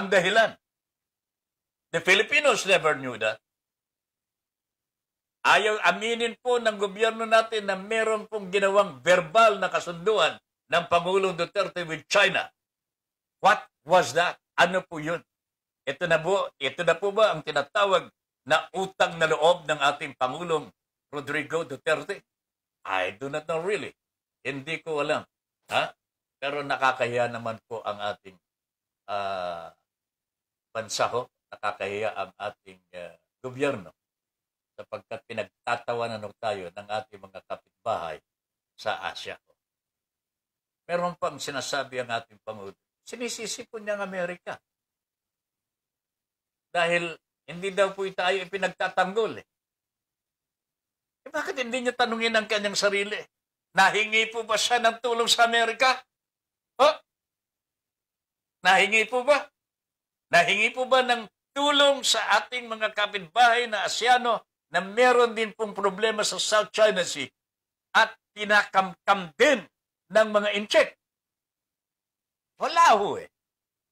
[SPEAKER 2] Ang dahilan. The Filipinos never knew that. Ayaw aminin po ng gobyerno natin na meron pong ginawang verbal na kasunduan ng Pangulong Duterte with China. What was that? Ano po yun? Ito na po, ito na po ba ang tinatawag na utang na loob ng ating Pangulong Rodrigo Duterte? I do not know really. Hindi ko alam. Ha? Pero nakakahiya naman po ang ating uh, bansa ho. Nakakahiya ang ating uh, gobyerno sapagkat pinagtatawanan tayo ng ating mga kapitbahay sa Asia. Meron pang sinasabi ang ating Pangulo. Sinisisi po niya ang Amerika. Dahil hindi daw po tayo ipinagtatanggol. Eh. eh bakit hindi niya tanungin ang kanyang sarili? Nahingi po ba siya ng tulong sa Amerika? Oh? Nahingi po ba? Nahingi po ba ng tulong sa ating mga kapitbahay na Asyano na meron din pong problema sa South China Sea at pinakamkam din ng mga incheck. Wala ho eh.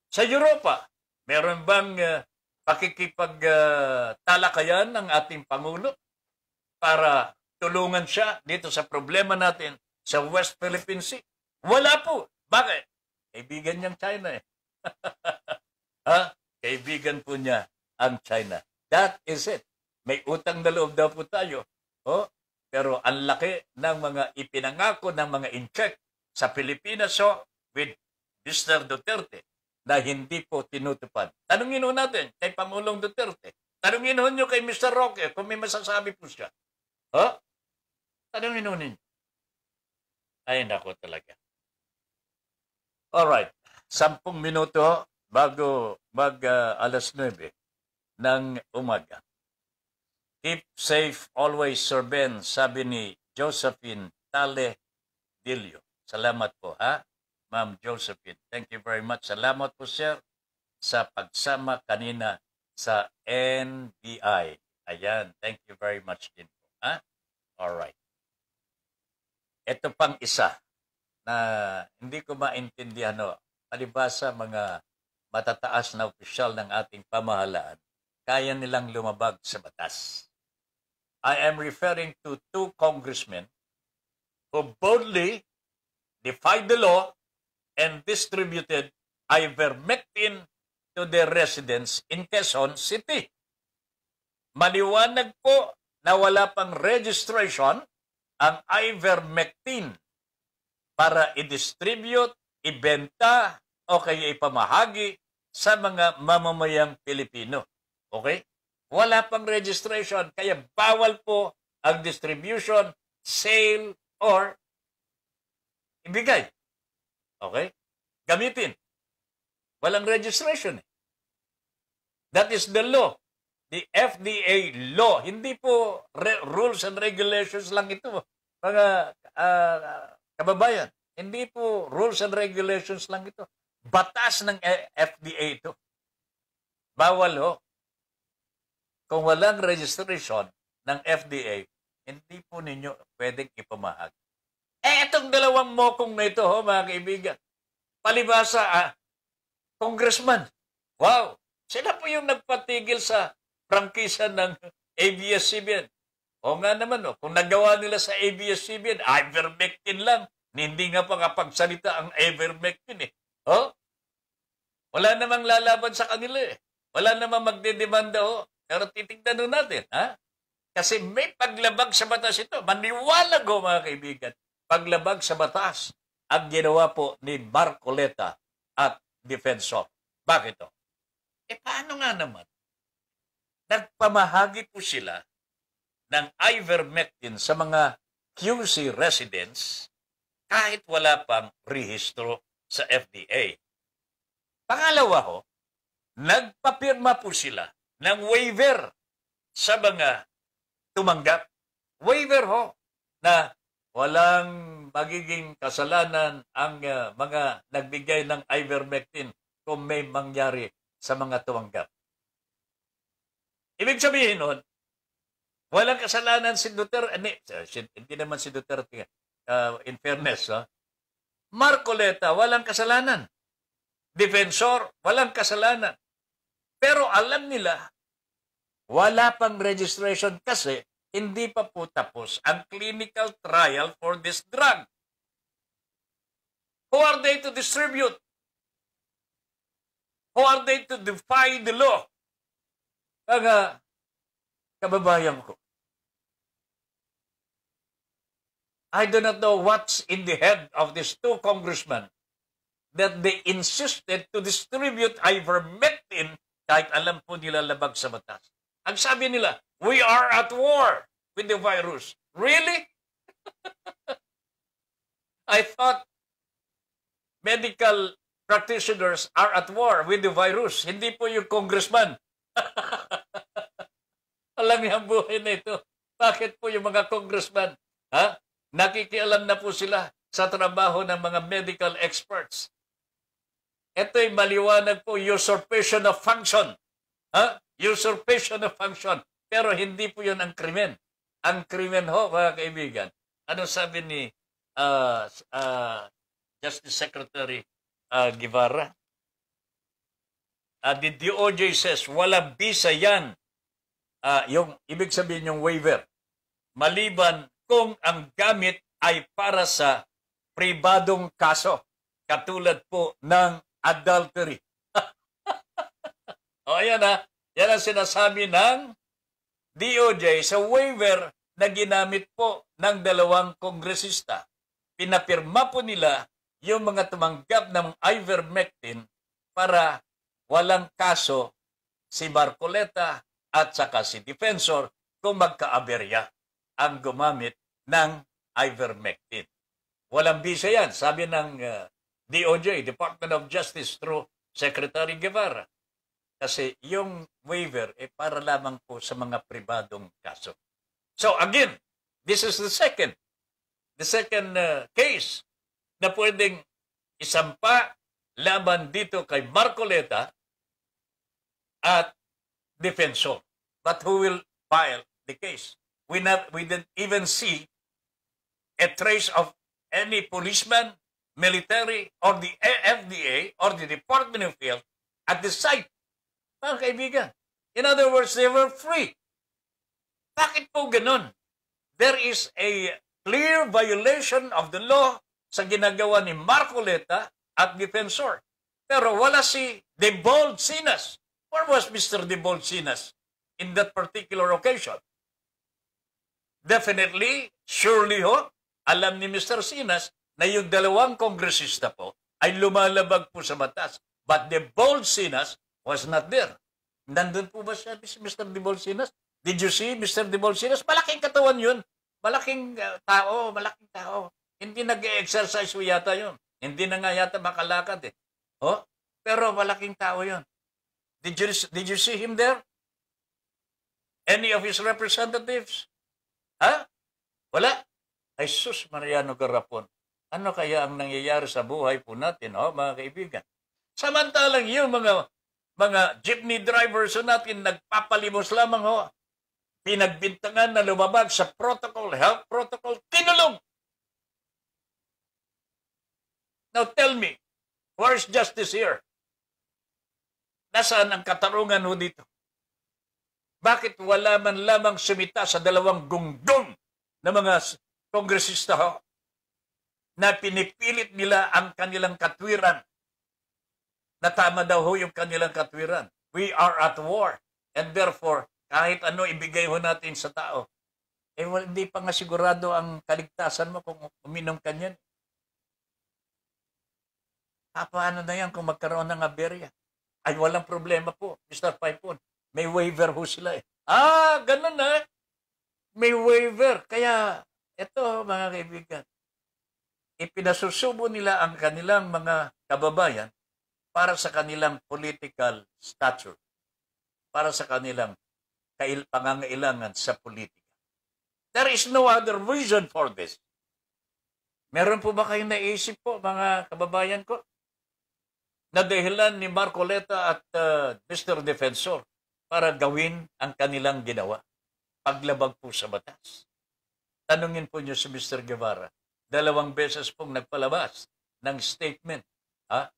[SPEAKER 2] Sa Europa, meron bang uh, pakikipagtalakayan uh, ng ating Pangulo para tulungan siya dito sa problema natin sa West Philippine Sea? Wala po. Bakit? Kaibigan niyang China eh. ha? Kaibigan po niya ang China. That is it. May utang na loob daw po tayo. Oh, pero ang laki ng mga ipinangako ng mga incheck sa Pilipinas so oh, with Mr. Duterte na hindi po tinutupad. Tanungin ho natin kay Pangulong Duterte. Tanungin ho nyo kay Mr. Roque kung may masasabi po siya. Huh? Oh, tanungin ho ninyo. Ay, nako talaga. Alright. Sampung minuto bago mag uh, alas 9 ng umaga. Keep safe always, Sir Ben, sabi ni Josephine Tale Dilio. Salamat po ha, Ma'am Josephine. Thank you very much. Salamat po, Sir, sa pagsama kanina sa NBI. Ayan, thank you very much din po. Ha? Alright. Ito pang isa na hindi ko maintindihan. No? Palibasa mga matataas na opisyal ng ating pamahalaan, kaya nilang lumabag sa batas. I am referring to two congressmen who boldly defied the law and distributed ivermectin to their residents in Quezon City. Maliwanag po na wala pang registration ang ivermectin para i-distribute, ibenta o kaya ipamahagi sa mga mamamayang Pilipino. Okay? Wala pang registration, kaya bawal po ang distribution, sale, or ibigay. Okay? Gamitin. Walang registration. Eh. That is the law. The FDA law. Hindi po rules and regulations lang ito, mga uh, kababayan. Hindi po rules and regulations lang ito. Batas ng eh, FDA ito. Bawal ho. Oh kung walang registration ng FDA, hindi po ninyo pwedeng ipamahag. Eh, itong dalawang mokong na ito, ho, mga kaibigan, palibasa, ah, congressman, wow, sila po yung nagpatigil sa prangkisa ng ABS-CBN. O nga naman, oh, kung nagawa nila sa ABS-CBN, ivermectin lang. Hindi nga pa pangapagsalita ang ivermectin eh. Ho? Oh? Wala namang lalaban sa kanila eh. Wala namang magdedemanda ho. Oh. Pero titignan nun natin, ha? Kasi may paglabag sa batas ito. Maniwala ko mga kaibigan, paglabag sa batas ang ginawa po ni Barcoleta at Defensor. Bakit to? E paano nga naman? Nagpamahagi po sila ng ivermectin sa mga QC residents kahit wala pang rehistro sa FDA. Pangalawa ho, nagpapirma po sila ng waiver sa mga tumanggap. Waiver ho na walang magiging kasalanan ang uh, mga nagbigay ng ivermectin kung may mangyari sa mga tumanggap. Ibig sabihin nun, walang kasalanan si Duterte, eh, hindi naman si Duterte, uh, in fairness, ha? Huh? Marcoleta, walang kasalanan. Defensor, walang kasalanan. Pero alam nila, wala pang registration kasi hindi pa po tapos ang clinical trial for this drug. Who are they to distribute? Who are they to defy the law? Kaga, kababayan ko, I do not know what's in the head of these two congressmen that they insisted to distribute ivermectin kahit alam po nila labag sa batas. Ang sabi nila, we are at war with the virus. Really? I thought medical practitioners are at war with the virus. Hindi po yung congressman. Alam niya ang buhay na ito. Bakit po yung mga congressman? Ha? Nakikialam na po sila sa trabaho ng mga medical experts. Ito'y maliwanag po, usurpation of function. Ha? Usurpation of function. Pero hindi po yun ang krimen. Ang krimen ho, mga kaibigan. Ano sabi ni uh, uh, Justice Secretary uh, Guevara? Uh, the DOJ says, wala bisa yan. Uh, yung, ibig sabihin yung waiver. Maliban kung ang gamit ay para sa pribadong kaso. Katulad po ng adultery. o oh, ayan ha, ah. yan ang sinasabi ng DOJ sa waiver na ginamit po ng dalawang kongresista. Pinapirma po nila yung mga tumanggap ng ivermectin para walang kaso si Barcoleta at saka si Defensor kung magkaaberya ang gumamit ng ivermectin. Walang bisa yan. Sabi ng uh, DOJ, Department of Justice through Secretary Guevara. Kasi yung waiver ay eh, para lamang po sa mga pribadong kaso. So again, this is the second, the second uh, case na pwedeng isampa laban dito kay Marcoleta at defensor. But who will file the case? We, not, we didn't even see a trace of any policeman military or the FDA or the Department of Health at the site. Mga kaibigan, in other words, they were free. Bakit po ganun? There is a clear violation of the law sa ginagawa ni Marcoleta at Defensor. Pero wala si Debold Sinas. Where was Mr. Debold Sinas in that particular occasion? Definitely, surely ho, alam ni Mr. Sinas na yung dalawang kongresista po ay lumalabag po sa batas. But the bold Sinas was not there. Nandun po ba siya, Mr. De Bolsinas? Did you see Mr. De Bolsinas? Malaking katawan yun. Malaking uh, tao, malaking tao. Hindi nag-exercise po yata yun. Hindi na nga yata makalakad eh. Oh? Pero malaking tao yun. Did you, did you see him there? Any of his representatives? Ha? Wala? Jesus Mariano Garapon. Ano kaya ang nangyayari sa buhay po natin, oh, mga kaibigan? Samantalang yun, mga mga jeepney drivers so natin nagpapalimos lamang oh, pinagbintangan na lumabag sa protocol, health protocol, kinulong. Now tell me, where's justice here? Nasaan ang katarungan ho dito? Bakit wala man lamang sumita sa dalawang gunggong na mga kongresista ho? na pinipilit nila ang kanilang katwiran. Na tama daw ho yung kanilang katwiran. We are at war. And therefore, kahit ano ibigay ho natin sa tao, eh well, hindi pa nga sigurado ang kaligtasan mo kung uminom ka niyan. Ah, paano na yan kung magkaroon ng aberya? Ay, walang problema po, Mr. Paipon. May waiver ho sila eh. Ah, ganun na. Eh. May waiver. Kaya, ito mga kaibigan, ipinasusubo nila ang kanilang mga kababayan para sa kanilang political stature, para sa kanilang kail pangangailangan sa politika. There is no other reason for this. Meron po ba kayong naisip po, mga kababayan ko, na dahilan ni Marcoleta at uh, Mr. Defensor para gawin ang kanilang ginawa? Paglabag po sa batas. Tanungin po niyo si Mr. Guevara, dalawang beses pong nagpalabas ng statement. Ha?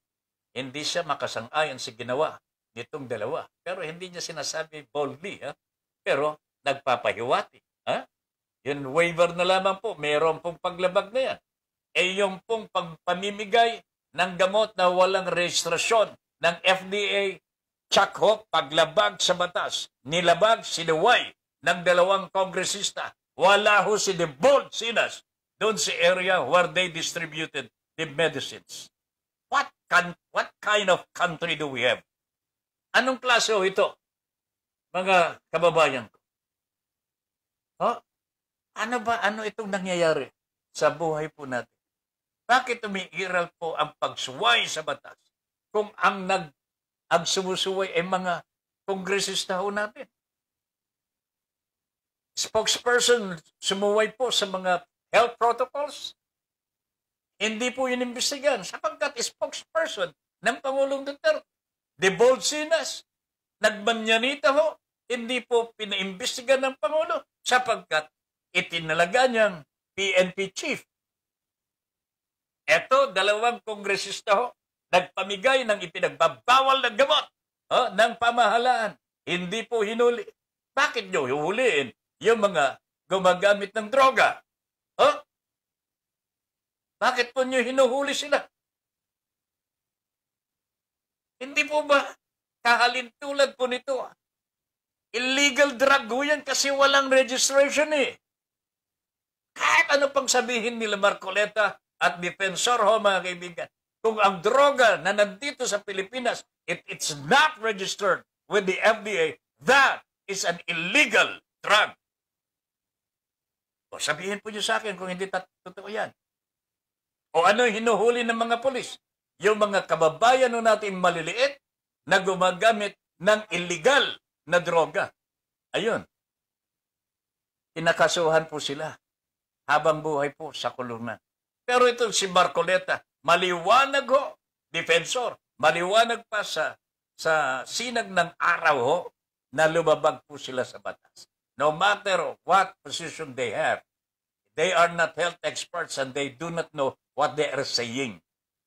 [SPEAKER 2] Hindi siya makasang-ayon sa ginawa nitong dalawa. Pero hindi niya sinasabi boldly. Ha? Pero nagpapahiwati. Ha? Yun, waiver na lamang po. Meron pong paglabag na yan. E yung pong pagpamimigay ng gamot na walang registrasyon ng FDA, tsakho, paglabag sa batas, nilabag, sinuway ng dalawang kongresista. Wala ho si Debold Sinas doon sa area where they distributed the medicines. What, can, what kind of country do we have? Anong klase ho ito, mga kababayan ko? Huh? Ano ba, ano itong nangyayari sa buhay po natin? Bakit umiiral po ang pagsuway sa batas kung ang nag ang sumusuway ay mga kongresista ho natin? Spokesperson sumuway po sa mga health protocols, hindi po yun imbestigan sapagkat spokesperson ng Pangulong Duterte, de Bolsinas, nagmanyanita ho, hindi po pinaimbestigan ng Pangulo sapagkat itinalaga niyang PNP chief. Eto, dalawang kongresista ho, nagpamigay ng ipinagbabawal na gamot ho, ng pamahalaan. Hindi po hinuli. Bakit nyo huhuliin yung mga gumagamit ng droga? Huh? Bakit po niyo hinuhuli sila? Hindi po ba kahalintulad po nito? Illegal drug ho yan kasi walang registration eh. Kahit ano pang sabihin nila Marcoleta at Defensor ho mga kaibigan, kung ang droga na nandito sa Pilipinas, if it's not registered with the FDA, that is an illegal drug. O sabihin po niyo sa akin kung hindi totoo yan. O ano yung hinuhuli ng mga polis? Yung mga kababayan natin maliliit na gumagamit ng illegal na droga. Ayun. Inakasuhan po sila habang buhay po sa kulungan. Pero ito si Marcoleta, maliwanag ho, defensor, maliwanag pa sa, sa sinag ng araw ho, na lumabag po sila sa batas no matter what position they have, they are not health experts and they do not know what they are saying.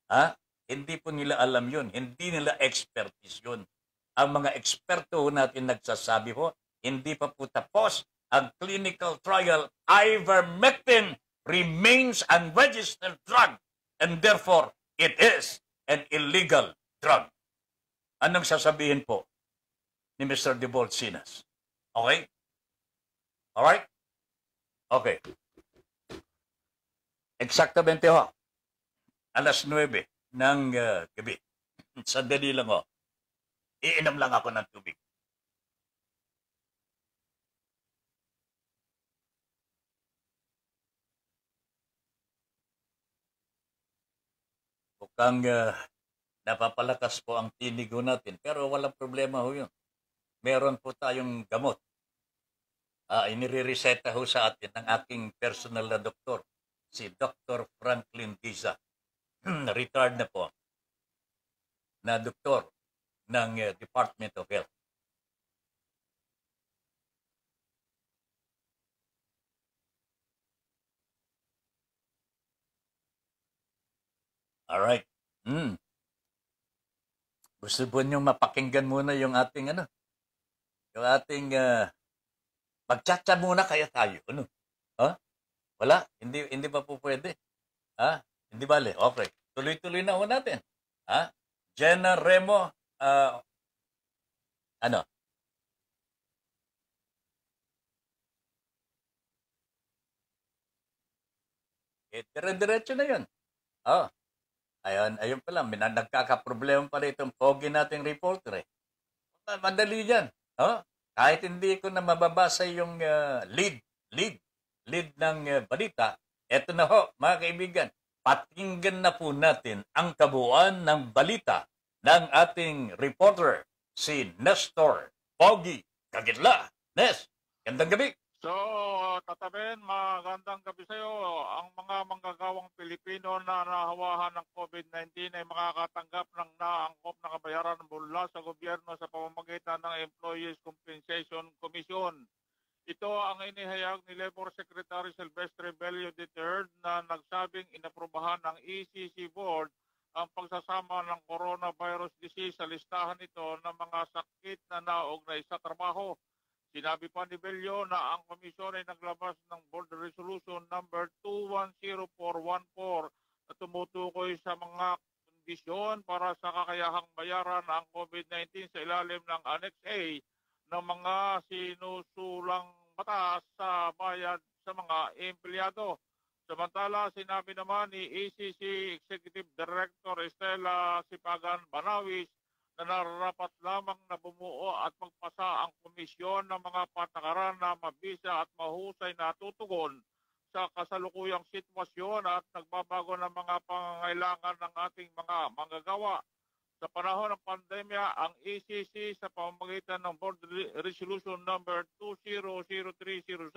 [SPEAKER 2] Ha? Hindi po nila alam yun. Hindi nila expertise yun. Ang mga eksperto natin nagsasabi po, hindi pa po tapos ang clinical trial ivermectin remains unregistered drug and therefore it is an illegal drug. Anong sasabihin po ni Mr. De Sinas? Okay? All right? Okay. Exactamente ho. Alas 9 ng uh, gabi. Sandali lang ho. Iinom lang ako ng tubig. Mukhang uh, napapalakas po ang tinigo natin. Pero walang problema ho yun. Meron po tayong gamot uh, inirereseta ho sa atin ng aking personal na doktor, si Dr. Franklin Giza. Retired na po na doktor ng uh, Department of Health. Alright. Mm. Gusto po niyong mapakinggan muna yung ating ano, yung ating uh, Magchatcha muna kaya tayo. Ano? Ha? Wala. Hindi, hindi pa po pwede. Ha? Hindi bale. Okay. Tuloy-tuloy na ho natin. Ha? Jenna Remo, uh, ano? Eh, dire-diretso na yun. Oh. Ayun, ayun pala, nagkakaproblema pa rin itong pogi nating reporter eh. Madali yan. Oh? kahit hindi ko na mababasa yung uh, lead, lead, lead ng uh, balita, eto na ho, mga kaibigan, patinggan na po natin ang kabuuan ng balita ng ating reporter, si Nestor Pogi Kagidla. Nes, gandang gabi! So, tatamin, magandang gabi sa iyo. Ang mga
[SPEAKER 4] manggagawang Pilipino na nahawahan ng COVID-19 ay makakatanggap ng naangkop na kabayaran mula sa gobyerno sa pamamagitan ng Employees Compensation Commission. Ito ang inihayag ni Labor Secretary Silvestre Bello III na nagsabing inaprobahan ng ECC Board ang pagsasama ng coronavirus disease sa listahan ito ng mga sakit na naugnay sa trabaho. Sinabi pa ni Bello na ang komisyon ay naglabas ng Board Resolution number 210414 na tumutukoy sa mga kondisyon para sa kakayahang bayaran ang COVID-19 sa ilalim ng Annex A ng mga sinusulang batas sa bayad sa mga empleyado. Samantala, sinabi naman ni ACC Executive Director Estela Sipagan Banawis na nararapat lamang na bumuo at magpasa ang komisyon ng mga patakaran na mabisa at mahusay na tutugon sa kasalukuyang sitwasyon at nagbabago ng mga pangangailangan ng ating mga manggagawa. Sa panahon ng pandemya, ang ECC sa pamamagitan ng Board Resolution Number 200307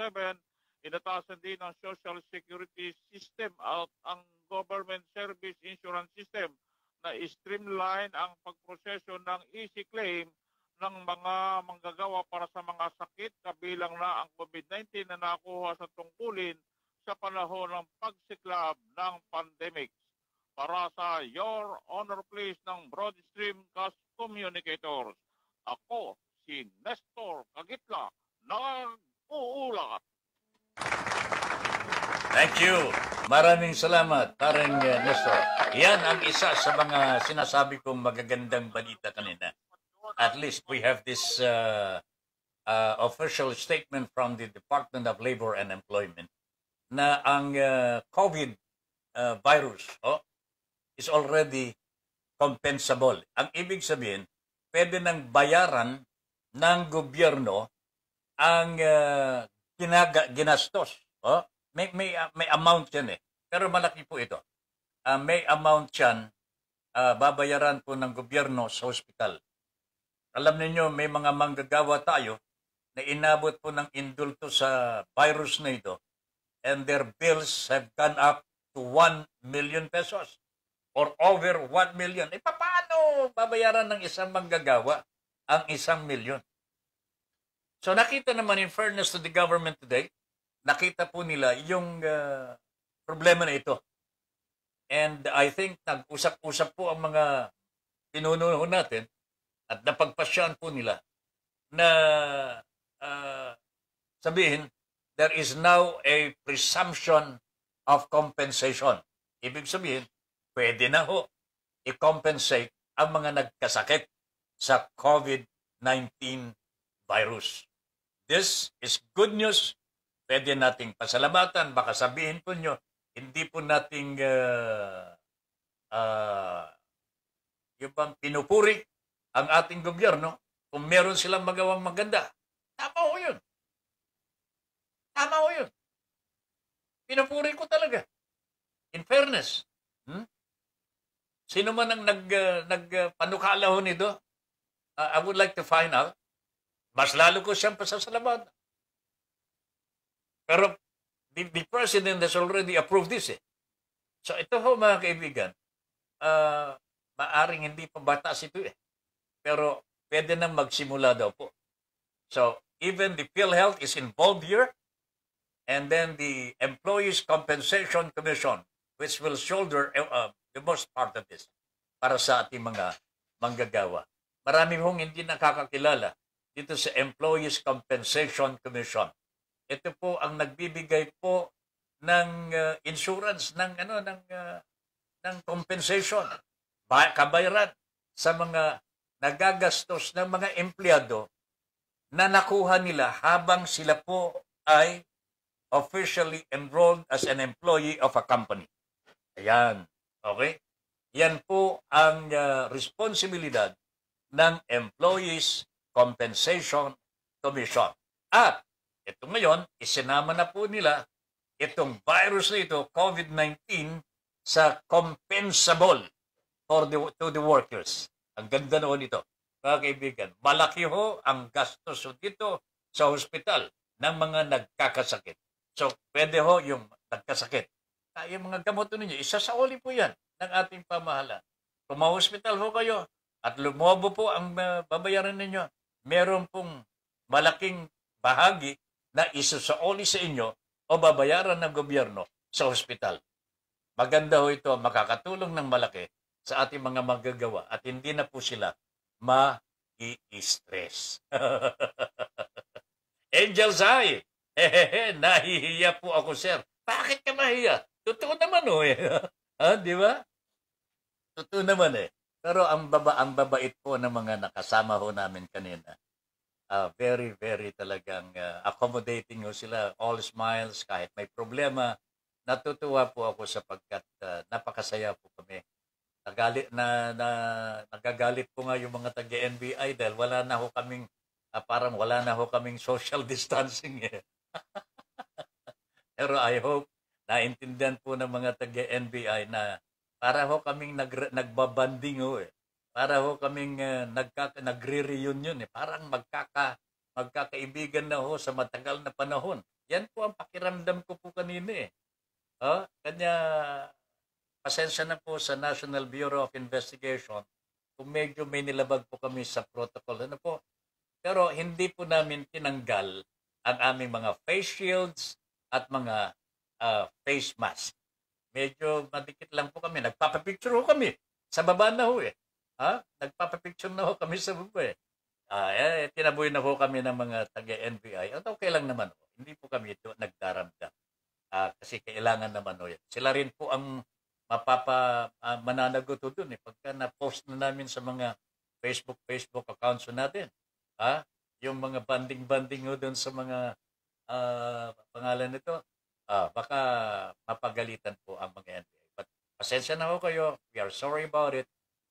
[SPEAKER 4] inatasan din ang Social Security System at ang Government Service Insurance System na streamline ang pagproseso ng easy claim ng mga manggagawa para sa mga sakit kabilang na ang COVID-19 na nakuha sa tungkulin sa panahon ng pagsiklab ng pandemic. Para sa Your Honor please ng Broadstream Cast Communicators, ako si Nestor Kagitla, ng uulat
[SPEAKER 2] Thank you. Maraming salamat, parang eh, Nestor. Yan ang isa sa mga sinasabi kong magagandang balita kanina. At least we have this uh, uh, official statement from the Department of Labor and Employment na ang uh, COVID uh, virus oh, is already compensable. Ang ibig sabihin, pwede nang bayaran ng gobyerno ang uh, ginaga, ginastos oh, may, may, uh, may amount yan eh. Pero malaki po ito. Uh, may amount yan, uh, babayaran po ng gobyerno sa hospital. Alam niyo may mga manggagawa tayo na inabot po ng indulto sa virus na ito and their bills have gone up to 1 million pesos or over 1 million. E paano babayaran ng isang manggagawa ang isang million? So nakita naman in fairness to the government today, nakita po nila yung uh, problema na ito. And I think nag-usap-usap po ang mga pinuno natin at napagpasyan po nila na uh, sabihin, there is now a presumption of compensation. Ibig sabihin, pwede na ho i-compensate ang mga nagkasakit sa COVID-19 virus. This is good news pwede nating pasalamatan. Baka sabihin po nyo, hindi po nating uh, uh, yung bang pinupuri ang ating gobyerno kung meron silang magawang maganda. Tama ho yun. Tama ho yun. Pinupuri ko talaga. In fairness. Hmm? Sino man ang nag, uh, nagpanukala uh, ho nito, uh, I would like to find out. Mas lalo ko siyang pasasalamatan. Pero the, the president has already approved this eh. So ito ho mga kaibigan, uh, maaring hindi pa batas ito eh. Pero pwede nang magsimula daw po. So even the PhilHealth is involved here and then the Employees Compensation Commission which will shoulder eh, uh, the most part of this para sa ating mga manggagawa. Marami hong hindi nakakakilala dito sa Employees Compensation Commission ito po ang nagbibigay po ng uh, insurance ng ano ng uh, ng compensation kabayaran sa mga nagagastos ng mga empleyado na nakuha nila habang sila po ay officially enrolled as an employee of a company. Ayan. Okay? Yan po ang uh, responsibilidad ng Employees Compensation Commission. At ito ngayon, isinama na po nila itong virus na ito, COVID-19, sa compensable for the, to the workers. Ang ganda noon ito, mga kaibigan. Malaki ho ang gastos dito sa hospital ng mga nagkakasakit. So, pwede ho yung nagkasakit. Ah, yung mga gamot ninyo, isa sa uli po yan ng ating pamahala. Kung ma-hospital ho kayo at lumobo po ang ah, babayaran ninyo, meron pong malaking bahagi na isasaoli sa inyo o babayaran ng gobyerno sa ospital. Maganda ho ito, makakatulong ng malaki sa ating mga magagawa at hindi na po sila ma-i-stress. Angel's Eye, hehehe, nahihiya po ako sir. Bakit ka mahiya? Totoo naman ho oh, eh. ha, ah, di ba? Totoo naman eh. Pero ang baba ang babait po ng mga nakasama ho namin kanina uh, very, very talagang uh, accommodating ho sila. All smiles kahit may problema. Natutuwa po ako sapagkat uh, napakasaya po kami. Nagalit, na, na, nagagalit po nga yung mga taga-NBI dahil wala na ho kaming, uh, parang wala na ho kaming social distancing eh. Pero I hope naintindihan po ng mga taga-NBI na para ho kaming nag, nagbabanding ho eh. Para ho kaming uh, nagkaka, nagre-reunion. Eh. Parang magkaka, magkakaibigan na ho sa matagal na panahon. Yan po ang pakiramdam ko po kanina eh. Oh, kanya, pasensya na po sa National Bureau of Investigation kung medyo may nilabag po kami sa protocol. Ano po? Pero hindi po namin tinanggal ang aming mga face shields at mga uh, face mask. Medyo madikit lang po kami. Nagpapapicture ho kami. Sa baba na ho eh. Ha? Nagpapapicture na ho kami sa baba eh. Ah, eh, tinaboy na ho kami ng mga taga-NBI. At okay lang naman ho. Hindi po kami ito nagdaramdam. Ah, kasi kailangan naman ho yan. Sila rin po ang mapapa uh, ah, mananaguto dun eh. Pagka na-post na namin sa mga Facebook Facebook accounts natin. Ha? Yung mga banding-banding ho dun sa mga ah, pangalan nito. Ah, baka mapagalitan po ang mga NBI. But pasensya na ho kayo. We are sorry about it.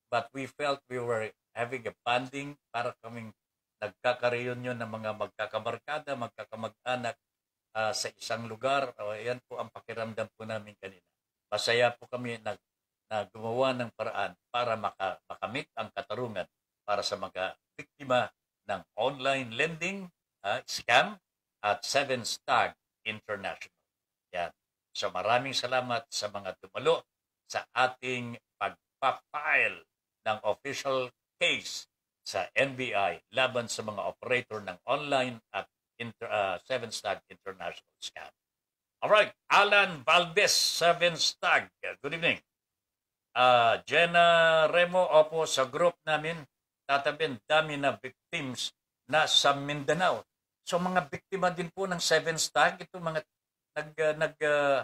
[SPEAKER 2] But we felt we were having a bonding para kaming nagkakareunion ng mga magkakamarkada, magkakamag-anak uh, sa isang lugar. O, uh, po ang pakiramdam po namin kanina. Masaya po kami na, na gumawa ng paraan para maka, makamit ang katarungan para sa mga biktima ng online lending, uh, scam, at Seven Star International. Yan. So maraming salamat sa mga dumalo sa ating pagpapile ng official case sa NBI laban sa mga operator ng online at inter, uh, Seven Stag International Scam. Alright, Alan Valdez, Seven Stag. Good evening. Uh, Jenna Remo, opo, sa group namin, tatabin dami na victims na sa Mindanao. So mga biktima din po ng Seven Stag, ito mga nag, uh, nag, uh, ah,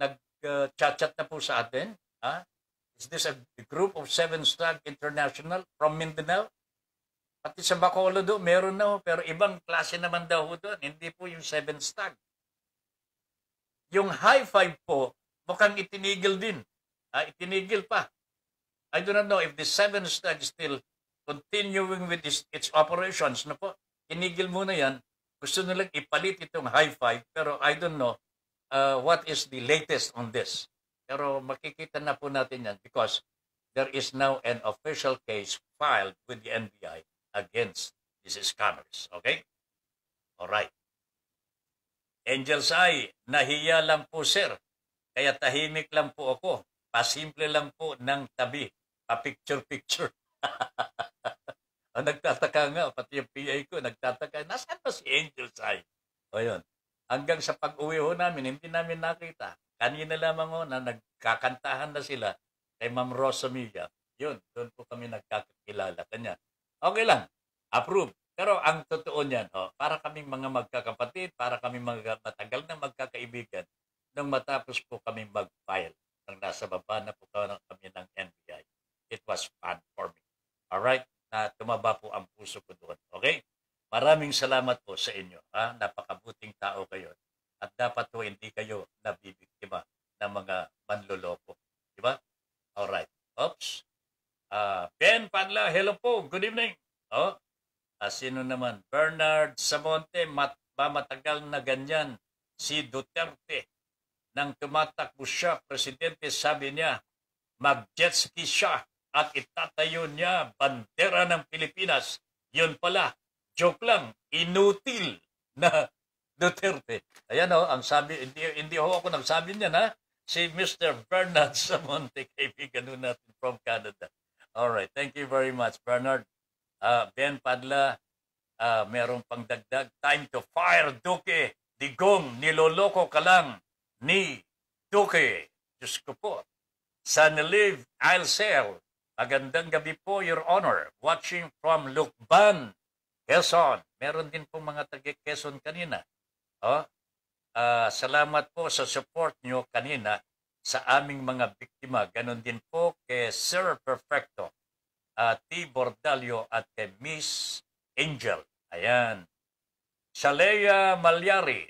[SPEAKER 2] nag-chat-chat uh, na po sa atin. Ha? Is this a group of Seven Stag International from Mindanao? Pati sa Bacolod do, oh, meron na ho, oh, pero ibang klase naman daw ho oh, doon. Hindi po yung Seven Stag. Yung high five po, mukhang itinigil din. Ah, itinigil pa. I do not know if the Seven Stag is still continuing with its, its operations No po. Inigil muna yan. Gusto nilang ipalit itong high five, pero I don't know uh, what is the latest on this. Pero makikita na po natin yan because there is now an official case filed with the NBI against these scammers. Okay? Alright. Angel's Eye, nahiya lang po sir. Kaya tahimik lang po ako. Pasimple lang po ng tabi. Pa-picture-picture. o, ah, nagtataka nga. Pati yung PA ko, nagtataka. Nasaan ba si Angel's Eye? O yun. Hanggang sa pag-uwi ho namin, hindi namin nakita. Kanina lamang ho oh, na nagkakantahan na sila kay Ma'am Rosa Yun, doon po kami nagkakakilala kanya. Okay lang, approve. Pero ang totoo niyan, oh, para kaming mga magkakapatid, para kaming mga matagal na magkakaibigan, nung matapos po kami mag-file, nang nasa baba na po kami ng NBI, it was fun for me. Alright? Na tumaba po ang puso ko doon. Okay? Maraming salamat po sa inyo. Ha? Napakabuting tao kayo. At dapat po hindi kayo nabibiktima ng mga manloloko. Di ba? Alright. Oops. Uh, ben Panla, hello po. Good evening. Oh. Uh, sino naman? Bernard Samonte, mat matagal na ganyan. Si Duterte, nang tumatakbo siya, presidente, sabi niya, mag-jet ski siya at itatayo niya bandera ng Pilipinas. Yun pala, joke lang, inutil na Duterte. Ayan o, oh, ang sabi, hindi, hindi ho ako nagsabi niya na, si Mr. Bernard Samonte, kaibigan ho natin from Canada. All right, thank you very much, Bernard. Uh, ben Padla, uh, ah, meron pang dagdag. Time to fire, Duke. Digong, niloloko ka lang ni Duke. Diyos ko po. live, I'll Alcel, magandang gabi po, Your Honor. Watching from Lukban, Quezon. Meron din po mga taga Quezon kanina. Oh, uh, salamat po sa support nyo kanina sa aming mga biktima. Ganon din po kay Sir Perfecto, uh, T. Bordalio at kay Miss Angel. Ayan. Shalea Malyari,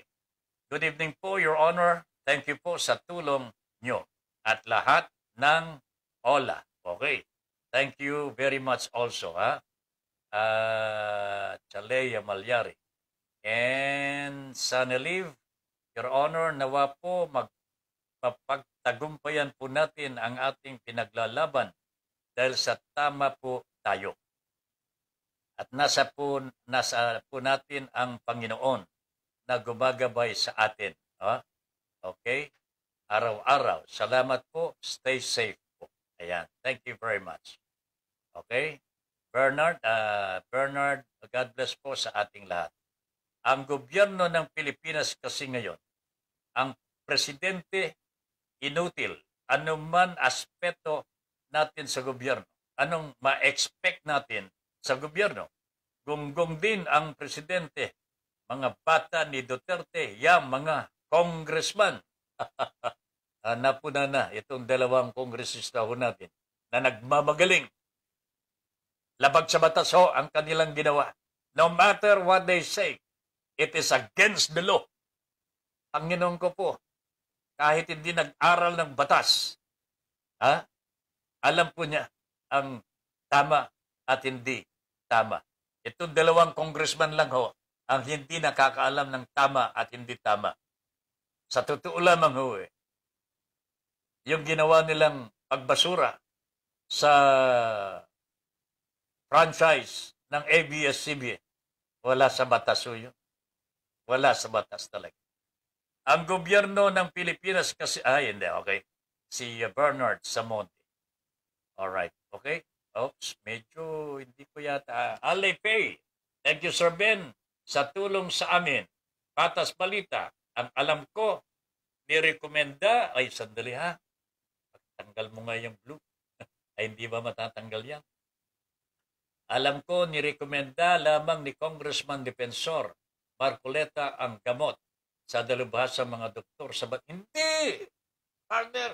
[SPEAKER 2] good evening po, Your Honor. Thank you po sa tulong nyo at lahat ng OLA. Okay. Thank you very much also, ha? Uh, ah, Chalea Malyari. And sana live, Your Honor, nawa po magpapagtagumpayan po natin ang ating pinaglalaban dahil sa tama po tayo. At nasa po, nasa po natin ang Panginoon na gumagabay sa atin. Ha? Okay? Araw-araw. Salamat po. Stay safe po. Ayan. Thank you very much. Okay? Bernard, uh, Bernard, God bless po sa ating lahat ang gobyerno ng Pilipinas kasi ngayon, ang presidente inutil anuman aspeto natin sa gobyerno. Anong ma-expect natin sa gobyerno? Gunggong din ang presidente, mga bata ni Duterte, yung mga congressman. Ah, napuna na itong dalawang kongresista ho natin na nagmamagaling. Labag sa batas ho ang kanilang ginawa. No matter what they say, It is against the law. Ang Panginoon ko po, kahit hindi nag-aral ng batas, ha? alam po niya ang tama at hindi tama. Itong dalawang congressman lang ho ang hindi nakakaalam ng tama at hindi tama. Sa totoo lamang ho eh, yung ginawa nilang pagbasura sa franchise ng ABS-CBN, wala sa batas ho yun. Wala sa batas talaga. Ang gobyerno ng Pilipinas kasi, ah, hindi, okay. Si uh, Bernard Samonte. Alright, okay. Oops, medyo hindi ko yata. Ah, Alay Pay, thank you Sir Ben sa tulong sa amin. Patas Balita, ang alam ko, nirekomenda, ay sandali ha, pagtanggal mo nga yung blue. ay hindi ba matatanggal yan? Alam ko, nirekomenda lamang ni Congressman Defensor parkuleta ang gamot sa dalubhas sa mga doktor. Sabat, hindi! Partner,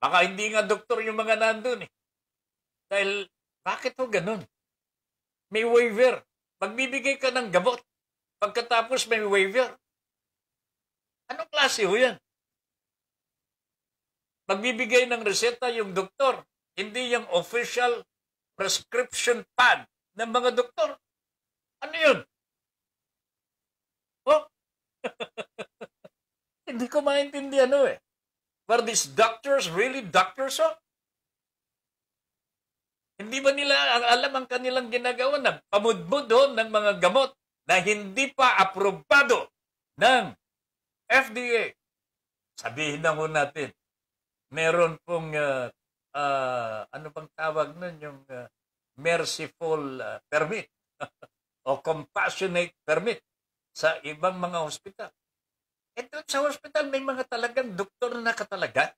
[SPEAKER 2] baka hindi nga doktor yung mga nandun eh. Dahil, bakit ho ganun? May waiver. Magbibigay ka ng gamot. Pagkatapos may waiver. Anong klase ho yan? Magbibigay ng reseta yung doktor, hindi yung official prescription pad ng mga doktor. Ano yun? Oh? Hindi ko maintindihan no eh. Were these doctors really doctors oh? Hindi ba nila alam ang kanilang ginagawa na pamudbud oh, ng mga gamot na hindi pa aprobado ng FDA? Sabihin na ho natin, meron pong uh, uh, ano bang tawag nun yung uh, merciful uh, permit o compassionate permit sa ibang mga hospital. At sa hospital, may mga talagang doktor na katalaga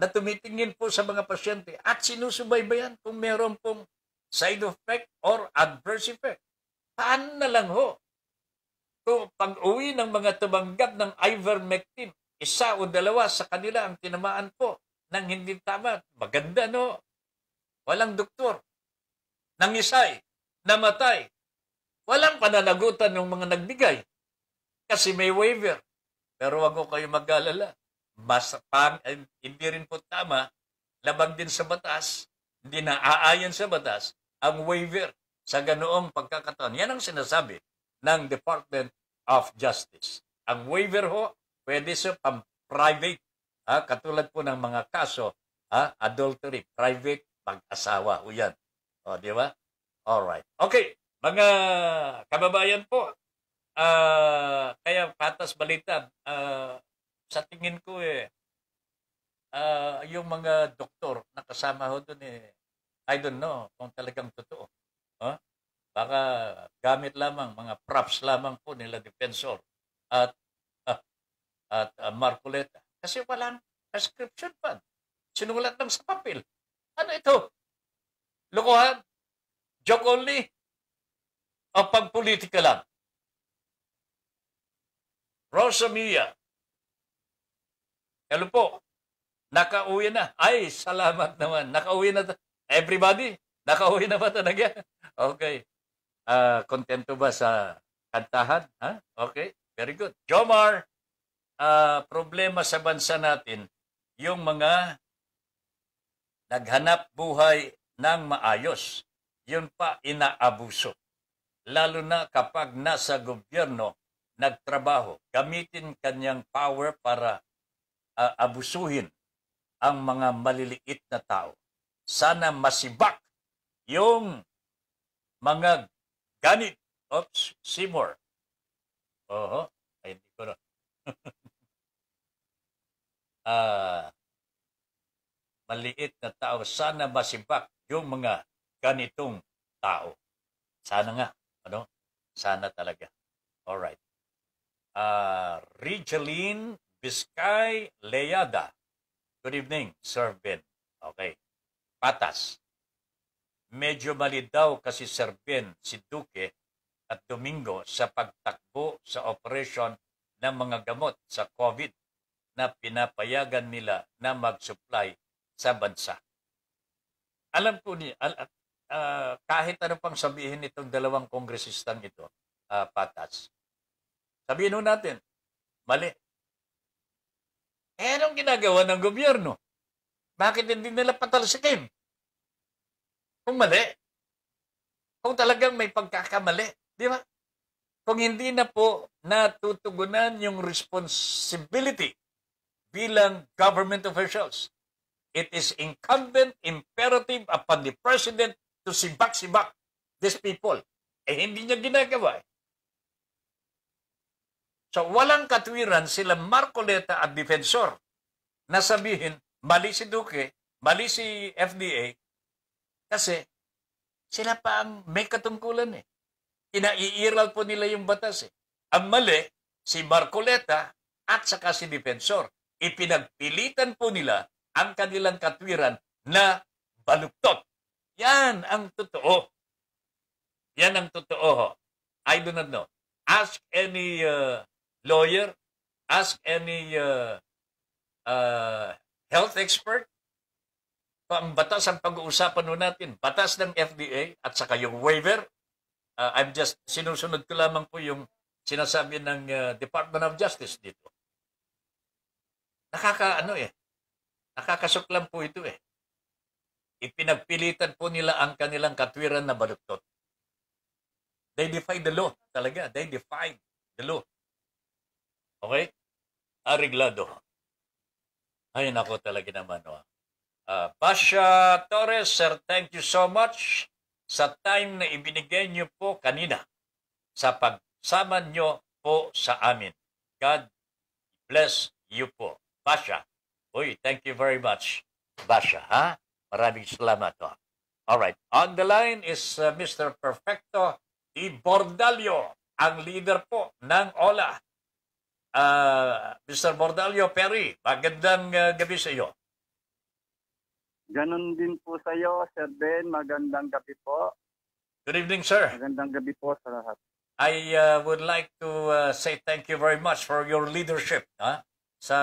[SPEAKER 2] na tumitingin po sa mga pasyente at sinusubaybayan kung meron pong side effect or adverse effect. Paano na lang ho? Kung pag-uwi ng mga tumanggap ng ivermectin, isa o dalawa sa kanila ang tinamaan po ng hindi tama. Maganda no? Walang doktor. Nangisay, namatay, Walang pananagutan ng mga nagbigay kasi may waiver. Pero wag ko kayo mag-alala. Basta pang, hindi rin po tama, labag din sa batas, hindi na aayon sa batas, ang waiver sa ganoong pagkakataon. Yan ang sinasabi ng Department of Justice. Ang waiver ho, pwede sa pang-private, katulad po ng mga kaso, ha? adultery, private, pag-asawa ho yan. O, di ba? Alright. Okay. Mga kababayan po, uh, kaya patas balita, uh, ah, sa tingin ko eh, uh, yung mga doktor na kasama ho doon eh, I don't know kung talagang totoo. Huh? Baka gamit lamang, mga props lamang po nila defensor at uh, at uh, Marcoleta. Kasi walang prescription fund. Sinulat lang sa papel. Ano ito? Lokohan? Joke only? ang pagpolitika lang. Rosa Mia. Hello po. Nakauwi na. Ay, salamat naman. Nakauwi na. Everybody, nakauwi na ba talaga? Okay. Uh, ah, contento ba sa kantahan? Ha? Huh? Okay. Very good. Jomar, uh, problema sa bansa natin, yung mga naghanap buhay ng maayos. Yun pa, inaabuso lalo na kapag nasa gobyerno nagtrabaho, gamitin kanyang power para uh, abusuhin ang mga maliliit na tao. Sana masibak yung mga ganit of simor Oo, ay hindi ko na. uh, maliit na tao, sana masibak yung mga ganitong tao. Sana nga. Ano? Sana talaga. All right. Uh, ah, Rigeline Biscay Leyada. Good evening, Sir Ben. Okay. Patas. Medyo mali daw kasi Sir Ben, si Duque at Domingo sa pagtakbo sa operation ng mga gamot sa COVID na pinapayagan nila na mag-supply sa bansa. Alam ko ni al, uh, kahit ano pang sabihin itong dalawang kongresistang ito, uh, patas, sabihin nun natin, mali. Eh, anong ginagawa ng gobyerno? Bakit hindi nila patalsikin? Kung mali. Kung talagang may pagkakamali. Di ba? Kung hindi na po natutugunan yung responsibility bilang government officials, it is incumbent imperative upon the President to sibak-sibak these people. Eh, hindi niya ginagawa. Eh. So, walang katwiran sila Marcoleta at Defensor na sabihin, mali si Duque, mali si FDA, kasi sila pa ang may katungkulan eh. Inaiiral po nila yung batas eh. Ang mali, si Marcoleta at saka si Defensor. Ipinagpilitan po nila ang kanilang katwiran na baluktot yan ang totoo. Yan ang totoo. I do not know. Ask any uh, lawyer, ask any uh, uh, health expert, ang batas ang pag-uusapan nun natin, batas ng FDA at saka yung waiver, uh, I'm just, sinusunod ko lamang po yung sinasabi ng uh, Department of Justice dito. Nakaka, ano eh, nakakasuklam po ito eh. Ipinagpilitan po nila ang kanilang katwiran na baluktot. They defy the law. Talaga, they defy the law. Okay? Ariglado. Ay, nako talaga naman. Oh. Uh, ah, Pasha Torres, sir, thank you so much sa time na ibinigay niyo po kanina sa pagsama niyo po sa amin. God bless you po. Pasha. Uy, thank you very much, Pasha, Ha? Maraming salamat. Oh. All right. On the line is uh, Mr. Perfecto Di Bordalio, ang leader po ng OLA. Uh, Mr. Bordalio Perry, magandang uh, gabi sa iyo.
[SPEAKER 5] Ganon din po sa iyo, Sir Ben. Magandang
[SPEAKER 2] gabi po. Good evening, sir.
[SPEAKER 5] Magandang gabi
[SPEAKER 2] po sa lahat. I uh, would like to uh, say thank you very much for your leadership huh? Ah, sa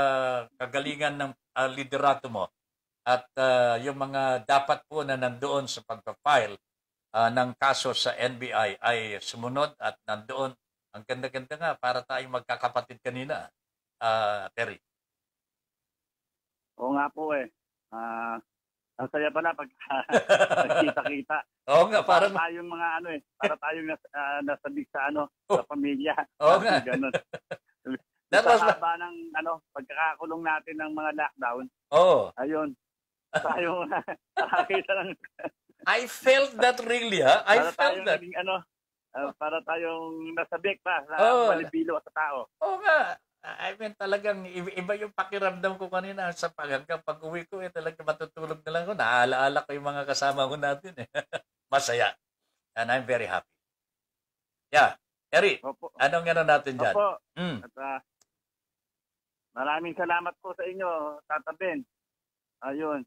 [SPEAKER 2] kagalingan ng uh, liderato mo at uh, yung mga dapat po na nandoon sa pagpa uh, ah, ng kaso sa NBI ay sumunod at nandoon. Ang ganda-ganda nga para tayong magkakapatid kanina, uh, Terry.
[SPEAKER 5] Oo nga po eh. Uh, ang saya pala pag nagkita-kita. Oo nga, para parang... tayong mga ano eh, para tayong nas, uh, nasabik sa ano, oh. sa pamilya. Oo nga. Ganun. That sa was... haba ng ano, pagkakakulong natin ng mga lockdown. Oo. Oh. Ayun, tayo nga. Nakakita lang. I felt that really, ha? I para felt that. Naging, ano, uh, para tayong nasabik pa sa oh, malibilo
[SPEAKER 2] sa tao. Oo oh, nga. I mean, talagang iba yung pakiramdam ko kanina sa pag paghanggang pag-uwi ko. Eh, talagang matutulog na lang ko. Naalaala ko yung mga kasama ko natin. Eh. Masaya. And I'm very happy. Yeah. Eri, Opo. anong ano natin dyan? Opo.
[SPEAKER 5] Mm. At, uh, maraming salamat po sa inyo, Tata Ben. Ayun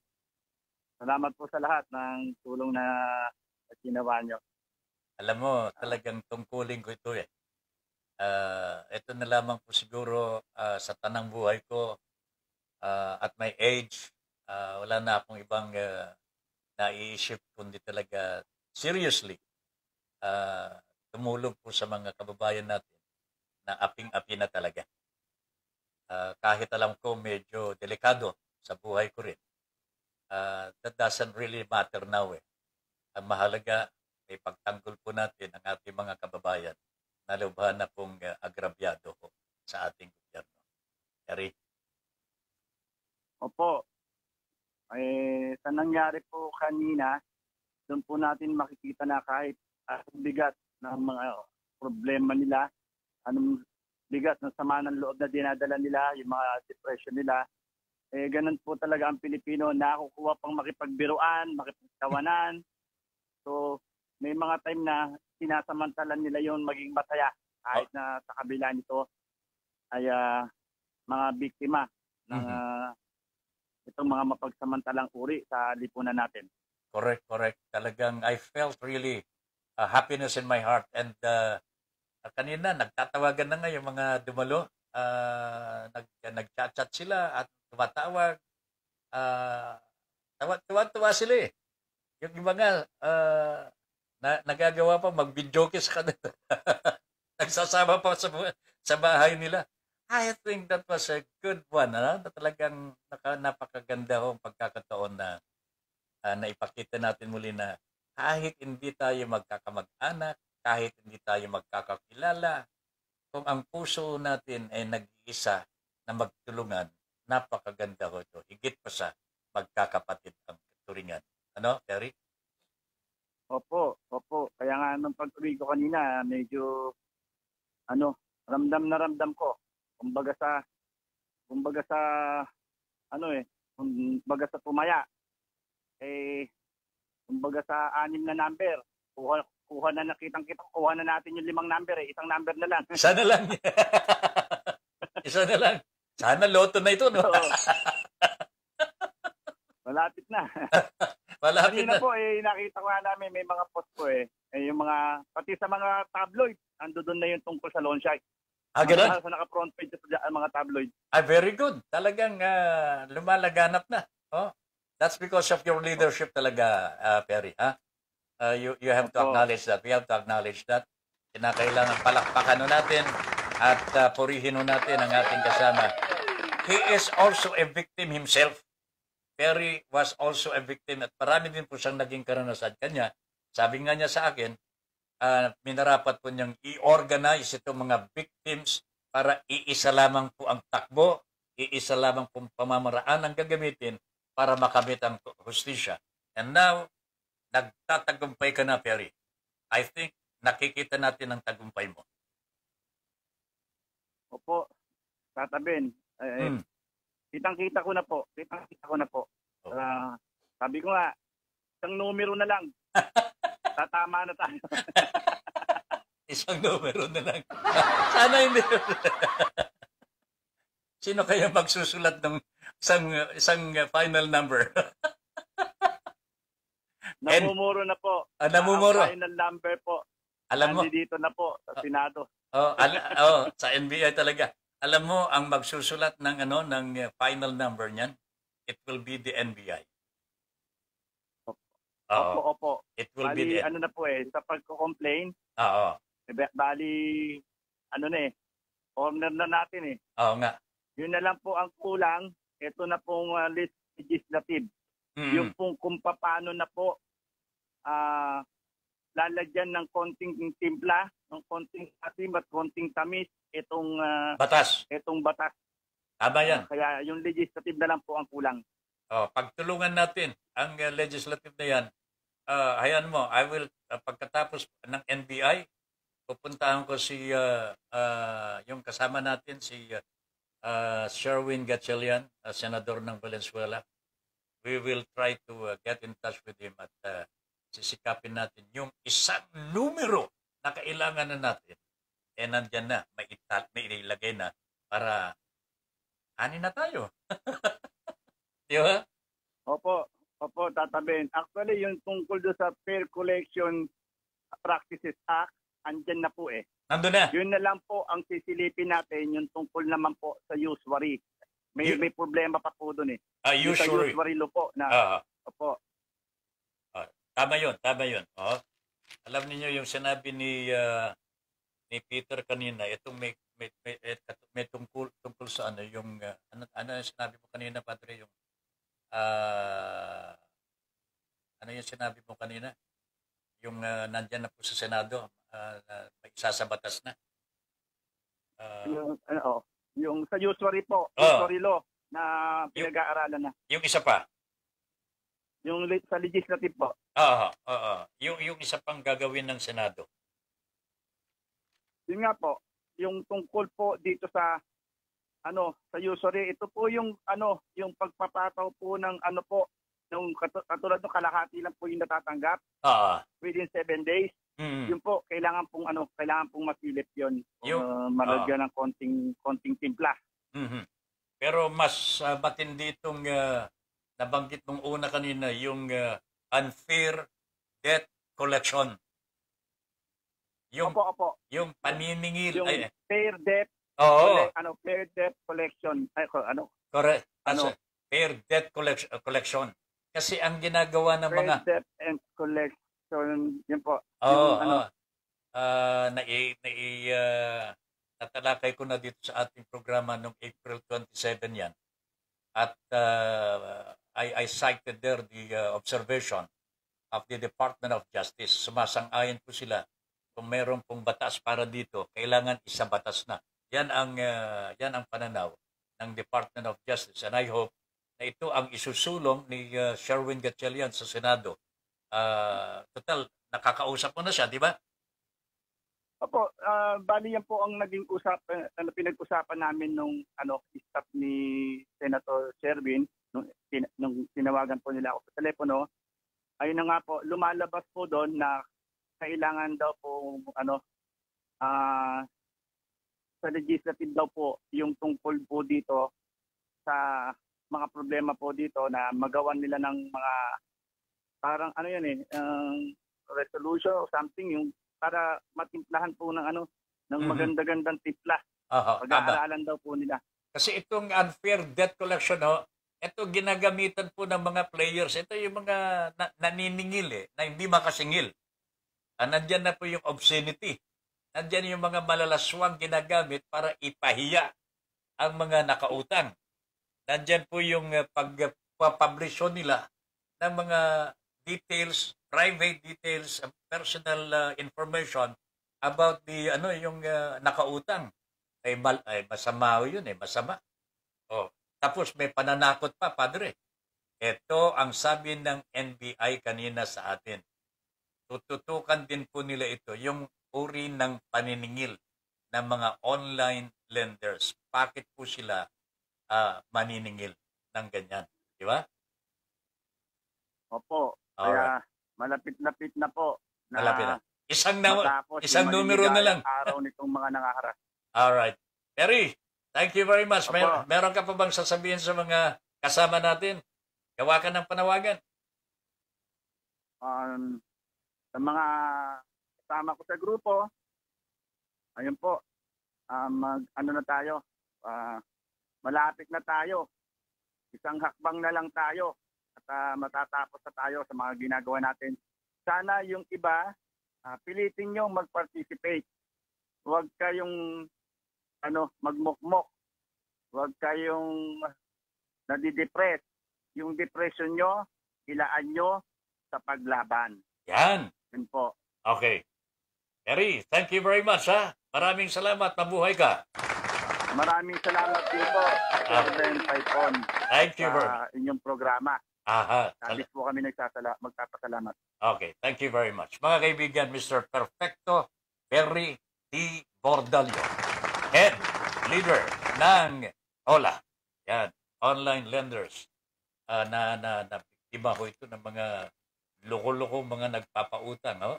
[SPEAKER 5] salamat po sa lahat ng tulong na
[SPEAKER 2] ginawa nyo. Alam mo, talagang tungkulin ko ito eh. Uh, ito na lamang po siguro uh, sa tanang buhay ko uh, at my age, uh, wala na akong ibang uh, naiisip kundi talaga seriously uh, tumulog po sa mga kababayan natin na aping-api na talaga. Uh, kahit alam ko medyo delikado sa buhay ko rin uh, that doesn't really matter now eh. Ang mahalaga ay pagtanggol po natin ang ating mga kababayan na lubha na pong uh, agrabyado po sa ating gobyerno. Gary?
[SPEAKER 5] Opo. Eh, sa nangyari po kanina, doon po natin makikita na kahit ang bigat ng mga problema nila, anong bigat ng sama ng loob na dinadala nila, yung mga depression nila, eh, ganun po talaga ang Pilipino. Nakukuha pang makipagbiruan, makipagtawanan. So, may mga time na sinasamantalan nila yon maging masaya. Kahit ah. na sa kabila nito ay uh, mga biktima ng uh, itong mga mapagsamantalang uri sa lipunan natin.
[SPEAKER 2] Correct, correct. Talagang I felt really uh, happiness in my heart. And uh, kanina, nagtatawagan na nga yung mga dumalo uh, nag, nag-chat sila at tumatawag. Uh, tuwa-tuwa sila eh. Yung iba nga, uh, na, nagagawa pa, mag-video kiss ka Nagsasama pa sa, sa bahay nila. I think that was a good one. Ano? Na talagang naka, napakaganda ho ang pagkakataon na uh, naipakita natin muli na kahit hindi tayo magkakamag-anak, kahit hindi tayo magkakakilala, kung ang puso natin ay nag-iisa na magtulungan, napakaganda ho ito. Higit pa sa magkakapatid ang turingan. Ano, Terry?
[SPEAKER 5] Opo, opo. Kaya nga nung pag-uwi ko kanina, medyo ano, ramdam na ramdam ko. Kumbaga sa kumbaga sa ano eh, kumbaga sa tumaya. Eh kumbaga sa anim na number, kuha, kuha na nakitang kitang kuha na natin yung limang number eh. Isang number na lang. Isa
[SPEAKER 2] na lang. Isa na lang. Sana loto na ito, no? Oo.
[SPEAKER 5] Malapit na.
[SPEAKER 2] Malapit Kanina na. po, eh, nakita
[SPEAKER 5] ko na namin, may mga post po eh. eh yung mga, pati sa mga tabloid, ando doon na yung tungkol sa loan shark. Ah, ganun? Sa
[SPEAKER 2] naka-front page sa ah, mga tabloid. Ah, very good. Talagang uh, lumalaganap na. Oh, that's because of your leadership talaga, uh, Perry. Ha? Uh, you, you have to acknowledge that. We have to acknowledge that. Kinakailangan palakpakan nun natin at uh, purihin nun natin ang ating kasama. He is also a victim himself. Perry was also a victim at marami din po siyang naging karanasan kanya. Sabi nga niya sa akin, uh, minarapat po niyang i-organize itong mga victims para iisa lamang po ang takbo, iisa lamang po pamamaraan ang gagamitin para makamit ang hustisya. And now, Nagtatagumpay ka na, Perry. I think nakikita natin ang tagumpay mo.
[SPEAKER 5] Opo, tatabin. Eh, eh, hmm. Kitang-kita ko na po. Kitang-kita ko na po. Oh. Uh, sabi ko nga, isang numero na lang.
[SPEAKER 2] Tatama na tayo. isang numero na lang. Sana hindi. Sino kaya magsusulat ng isang isang final number? Namumuro na po. Uh, namumuro. Ang
[SPEAKER 5] final number po. Alam mo. dito na po sa oh. Senado.
[SPEAKER 2] Oh, al- oh, sa NBI talaga. Alam mo ang magsusulat ng ano ng eh, final number niyan, it will be the NBI. Opo, opo. opo.
[SPEAKER 5] It will bali, be the ano na po eh sa pagko-complain. Oo. Eh, bali ano na eh owner na natin eh. Oo nga. Yun na lang po ang kulang. Ito na pong uh, legislative. Mm-hmm. Yung pong kung paano na po uh, lalagyan ng konting timpla, ng konting asim at konting tamis itong uh, batas.
[SPEAKER 2] Itong batas. Tama yan. Ah,
[SPEAKER 5] kaya yung legislative na lang po ang kulang.
[SPEAKER 2] Oh, pagtulungan natin ang uh, legislative na yan. Uh, ayan mo, I will, uh, pagkatapos ng NBI, pupuntahan ko si, uh, uh, yung kasama natin, si uh, uh, Sherwin Gatchalian, uh, senador ng Valenzuela. We will try to uh, get in touch with him at uh, sisikapin natin yung isang numero na kailangan na natin, eh nandyan na, may, ital, may ilagay na para ani na tayo.
[SPEAKER 5] Di ba? Opo, opo, tatabihin. Actually, yung tungkol do sa Fair Collection Practices Act, andyan na po eh. Nandun na? Yun na lang po ang sisilipin natin, yung tungkol naman po sa usury. May, you... may problema pa po doon eh.
[SPEAKER 2] Ah, usury. Sa usury po na, uh-huh. opo, Tama yun, tama yun. Oh. Alam niyo yung sinabi ni uh, ni Peter kanina, itong may may, may, may tungkol, tungkol sa ano yung uh, ano, ano yung sinabi mo kanina padre yung uh, ano yung sinabi mo kanina yung uh, nandyan na po sa Senado uh, uh, may sasabatas na uh, yung ano oh,
[SPEAKER 5] yung sa usury po oh. usury law
[SPEAKER 2] na pinag-aaralan na yung isa pa
[SPEAKER 5] yung sa legislative po.
[SPEAKER 2] ah, oo. Yung, yung isa pang gagawin ng Senado.
[SPEAKER 5] Yun nga po, yung tungkol po dito sa ano sa usury ito po yung ano yung pagpapataw po ng ano po nung katulad ng kalahati lang po yung natatanggap Ah. within 7 days mm. yun po kailangan pong ano kailangan pong masilip yun yung, uh, malagyan ng konting konting timpla mm-hmm.
[SPEAKER 2] pero mas uh, matindi itong uh, ah, nabanggit mong una kanina, yung uh, unfair debt collection. Yung, opo, opo. Yung paniningil. Yung ay,
[SPEAKER 5] fair debt. oh, Collect, ano, fair debt collection. Ay, ano?
[SPEAKER 2] Correct. Ano? fair debt collection, uh, collection.
[SPEAKER 5] Kasi ang ginagawa ng fair mga... Fair debt and collection. Yun po. Oh, Yung, ano, uh,
[SPEAKER 2] ah, na, na, uh, ah, natalakay ko na dito sa ating programa noong April 27 yan. At uh, I, I cited there the uh, observation of the Department of Justice. Sumasang-ayon po sila kung meron pong batas para dito, kailangan isa batas na. Yan ang, uh, yan ang pananaw ng Department of Justice. And I hope na ito ang isusulong ni uh, Sherwin Gatchelian sa Senado. Uh, total, nakakausap mo na siya, di ba?
[SPEAKER 5] Opo, uh, bali yan po ang naging usap, uh, pinag-usapan namin nung ano, staff ni Senator Sherwin nung, tin, nung tinawagan po nila ako sa telepono, ayun na nga po, lumalabas po doon na kailangan daw po ano uh, sa legislative daw po yung tungkol po dito sa mga problema po dito na magawan nila ng mga parang ano yan eh um, resolution or something yung para matimplahan po ng ano ng mm-hmm. maganda-gandang tipla.
[SPEAKER 2] Uh-huh. Pag-aaralan daw po nila. Kasi itong unfair debt collection ho, ito ginagamitan po ng mga players. Ito yung mga na, naniningil eh, na hindi makasingil. Ah, nandyan na po yung obscenity. Nandyan yung mga malalaswang ginagamit para ipahiya ang mga nakautang. Nandyan po yung uh, pagpapublisyon nila ng mga details, private details, um, personal uh, information about the ano yung uh, nakautang. Ay, mal, ay masama yun eh, masama. Oh, tapos may pananakot pa, Padre. Ito ang sabi ng NBI kanina sa atin. Tututukan din po nila ito, yung uri ng paniningil ng mga online lenders. Bakit po sila uh, maniningil ng ganyan? Di ba? Opo.
[SPEAKER 5] Alright. Kaya malapit-lapit na po.
[SPEAKER 2] Na malapit na. Isang, na, isang numero na lang.
[SPEAKER 5] araw nitong mga nangaharas.
[SPEAKER 2] Alright. Perry, Thank you very much. Mer- meron ka pa bang sasabihin sa mga kasama natin? Gawa ka ng panawagan.
[SPEAKER 5] Um, sa mga
[SPEAKER 2] kasama ko sa grupo, ayun po, uh,
[SPEAKER 5] mag, ano na tayo, uh, malapit na tayo. Isang hakbang na lang tayo at uh, matatapos na tayo sa mga ginagawa natin. Sana yung iba, uh, pilitin nyo mag-participate. Huwag kayong ano, magmukmok. Huwag kayong nadidepress. Yung depression nyo, ilaan nyo sa paglaban.
[SPEAKER 2] Yan. Yan po. Okay. Terry, thank you very much ha. Maraming salamat. Mabuhay ka.
[SPEAKER 5] Maraming salamat din po, Sir ah. Ben
[SPEAKER 2] Thank you, very much.
[SPEAKER 5] inyong programa.
[SPEAKER 2] Aha. Sabi
[SPEAKER 5] po kami nagsasala, magpapasalamat.
[SPEAKER 2] Okay, thank you very much. Mga kaibigan, Mr. Perfecto Perry T. Bordalio head leader ng OLA. Yan, online lenders. Uh, na, na, na, iba ho ito ng mga loko-loko mga nagpapautang. No? Oh.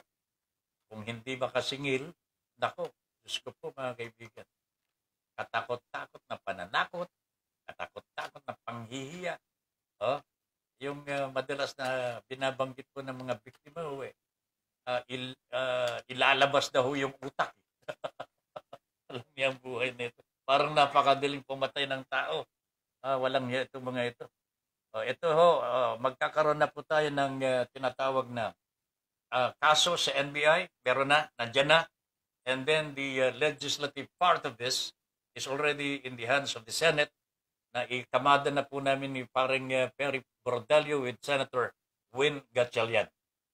[SPEAKER 2] Kung hindi makasingil, nako, Diyos ko po mga kaibigan. Katakot-takot na pananakot, katakot-takot na panghihiya. Oh, yung uh, madalas na binabanggit po ng mga biktima, oh, uh, il, uh, ilalabas daw yung utak. Alam niya ang buhay nito. Parang napakadaling pumatay ng tao. Ah, walang hiya itong mga ito. Oh, ito ho, oh, magkakaroon na po tayo ng uh, tinatawag na uh, kaso sa NBI. Pero na, nandyan na. And then the uh, legislative part of this is already in the hands of the Senate na ikamada na po namin ni paring uh, Perry Bordelio with Senator Win Gatchalian.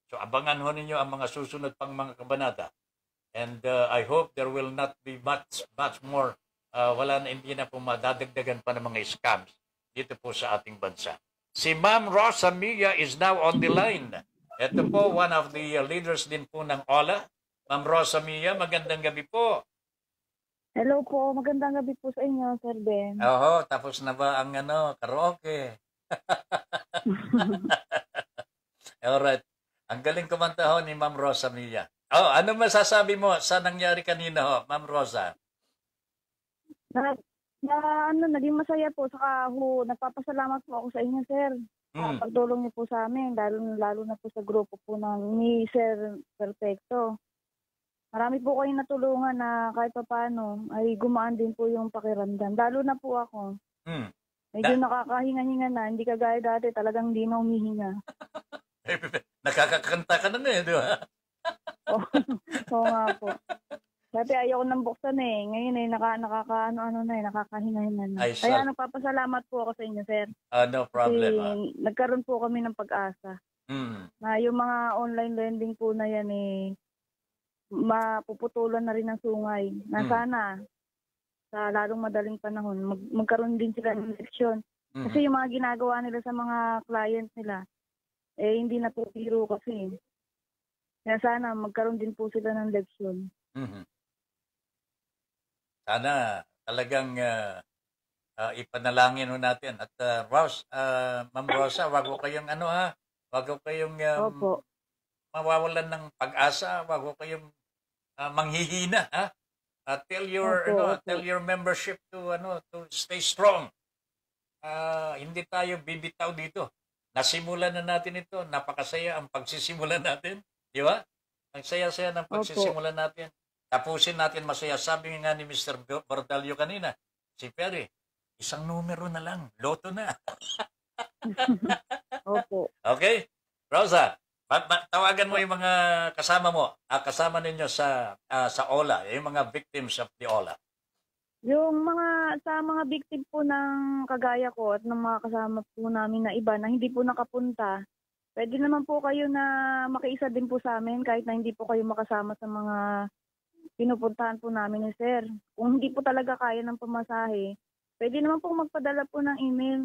[SPEAKER 2] So abangan ho ninyo ang mga susunod pang mga kabanata And uh, I hope there will not be much, much more, uh, wala na, hindi na po madadagdagan pa ng mga scams dito po sa ating bansa. Si Ma'am Rosa Mia is now on the line. Ito po, one of the leaders din po ng OLA. Ma'am Rosa Mia, magandang gabi po.
[SPEAKER 6] Hello
[SPEAKER 7] po, magandang gabi po sa inyo, Sir Ben.
[SPEAKER 2] Oo, tapos na ba ang ano, karaoke? Alright. Ang galing kumanta ho ni Ma'am Rosa Mia. Oh, ano masasabi mo sa nangyari kanina, ho, Ma'am Rosa?
[SPEAKER 7] Na, na, ano, naging masaya po. Saka ho, nagpapasalamat po ako sa inyo, sir. Mm. Pagdulong niyo po sa amin, lalo, lalo na po sa grupo po ng ni Sir Perfecto. Marami po kayong natulungan na kahit pa paano ay gumaan din po yung pakiramdam. Lalo na po ako.
[SPEAKER 2] Mm. Medyo da-
[SPEAKER 7] nakakahinga-hinga na. Hindi kagaya dati talagang hindi na umihinga.
[SPEAKER 2] Nakakakanta ka na na eh, di ba?
[SPEAKER 7] Oo. Oo nga po. Dati ayaw nang buksan eh. Ngayon eh, naka, nakaka, ano, ano na eh, nakakahinga-hinga na. Ay, Kaya nagpapasalamat po ako sa inyo, sir.
[SPEAKER 2] Uh, no problem. Kasi, ah.
[SPEAKER 7] nagkaroon po kami ng pag-asa. Mm. Na yung mga online lending po na yan eh, mapuputulan na rin ng sungay. Na mm. sana, sa lalong madaling panahon, mag- magkaroon din sila ng leksyon. mm Kasi yung mga ginagawa nila sa mga clients nila, eh hindi na po biro kasi. Kaya sana magkaroon din po sila ng leksyon.
[SPEAKER 2] Mm-hmm. Sana talagang uh, uh, ipanalangin ho natin. At uh, Rouse, uh, Ma'am Rosa, wag ko kayong ano ha, wag ko kayong um, Opo. mawawalan ng pag-asa, wag ko kayong uh, manghihina ha. Uh, tell your opo, ano, opo. tell your membership to ano to stay strong. Uh, hindi tayo bibitaw dito. Nasimulan na natin ito. Napakasaya ang pagsisimula natin. Di ba? Ang saya-saya ng pagsisimulan natin. Tapusin natin masaya. Sabi nga ni Mr. Bordalio kanina, si Perry, isang numero na lang, loto na. Opo. Okay? Rosa, tawagan mo yung mga kasama mo, uh, kasama ninyo sa uh, sa OLA, yung mga victims of the OLA.
[SPEAKER 7] Yung mga sa mga victim po ng kagaya ko at ng mga kasama po namin na iba na hindi po nakapunta, Pwede naman po kayo na makiisa din po sa amin kahit na hindi po kayo makasama sa mga pinupuntahan po namin ni sir. Kung hindi po talaga kaya ng pamasahe, pwede naman po magpadala po ng email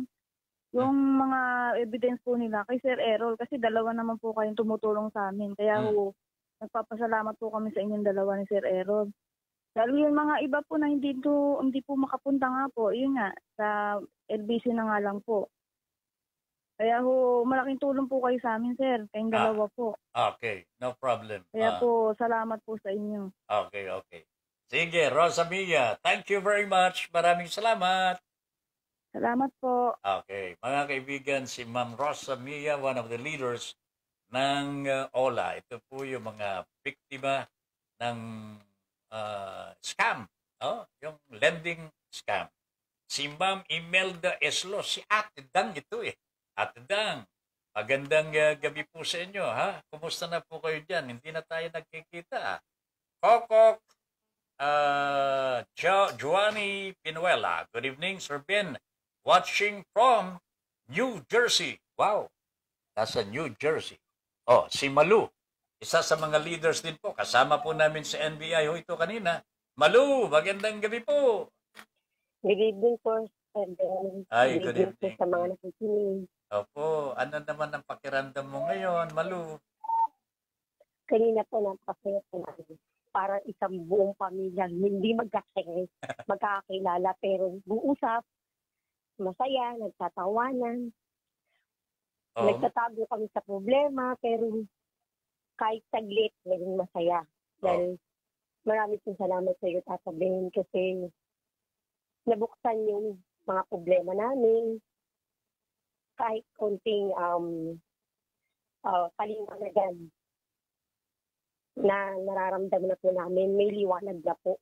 [SPEAKER 7] yung mga evidence po nila kay Sir Errol kasi dalawa naman po kayong tumutulong sa amin. Kaya hmm. ho, nagpapasalamat po kami sa inyong dalawa ni Sir Errol. Lalo yung mga iba po na hindi, to, hindi po makapunta nga po, yun nga, sa LBC na nga lang po. Kaya ho, malaking tulong po kayo sa amin, sir. Kayong ah. dalawa ah, po.
[SPEAKER 2] Okay, no problem. Kaya ah.
[SPEAKER 7] po, salamat po sa inyo.
[SPEAKER 2] Okay, okay. Sige, Rosa Mia, thank you very much. Maraming salamat.
[SPEAKER 7] Salamat po.
[SPEAKER 2] Okay, mga kaibigan, si Ma'am Rosa Mia, one of the leaders ng uh, OLA. Ito po yung mga biktima ng uh, scam, oh, yung lending scam. Si Ma'am Imelda Eslo, si Ate Dan ito eh. At Dang, magandang ah, gabi po sa inyo, ha? Kumusta na po kayo dyan? Hindi na tayo nagkikita, ha? Ah. Kokok, uh, jo Giovanni Pinuela. Good evening, Sir Ben. Watching from New Jersey. Wow, nasa New Jersey. Oh, si Malu, isa sa mga leaders din po. Kasama po namin sa NBI ho ito kanina. Malu, magandang gabi po.
[SPEAKER 6] Good evening po. And, um, Ay, good, evening. sa mga nakikinig.
[SPEAKER 2] Opo, ano naman ang pakiramdam mo ngayon, Malu?
[SPEAKER 6] Kanina po ng pasaya po namin. para isang buong pamilya, hindi magkakilala, magkakilala pero buusap, masaya, nagtatawanan. Oh. Nagtatago kami sa problema pero kahit taglit, naging masaya. Oh. Dahil oh. marami pong salamat sa iyo, Tata Ben, kasi nabuksan yung mga problema namin kahit konting um, uh, ah, paliwanagan na nararamdaman na po namin, may liwanag na po.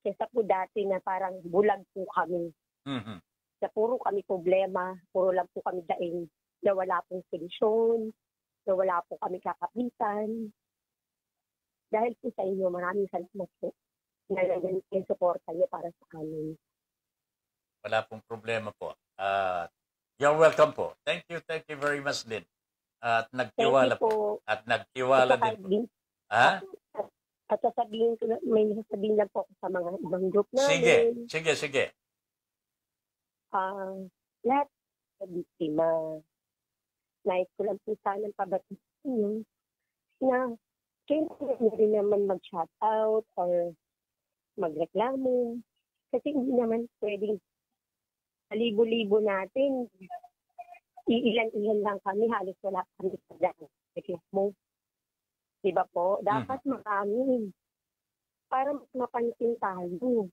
[SPEAKER 6] Kesa po dati na parang bulag po kami. Mm-hmm. Na puro kami problema, puro lang po kami daing na wala pong solusyon, na wala po kami kakapitan. Dahil po sa inyo, maraming salamat po na naging suporta niyo para sa amin.
[SPEAKER 2] Wala pong problema po. At uh, You're welcome po. Thank you, thank you very much din. At nagtiwala po. At nagtiwala din po. Din. Ha?
[SPEAKER 6] At, sasabihin ko, may sasabihin lang po sa mga ibang group na. Sige, sige, sige. Uh, lahat sa biktima. Nais ko lang po sanang pabatiin na kailangan na rin naman mag-shout out or magreklamo. Kasi hindi naman pwedeng libo-libo natin, iilan-ilan lang kami, halos wala kami sa daan. mo. Diba po? Dapat hmm. marami. Para mas mapansin tayo.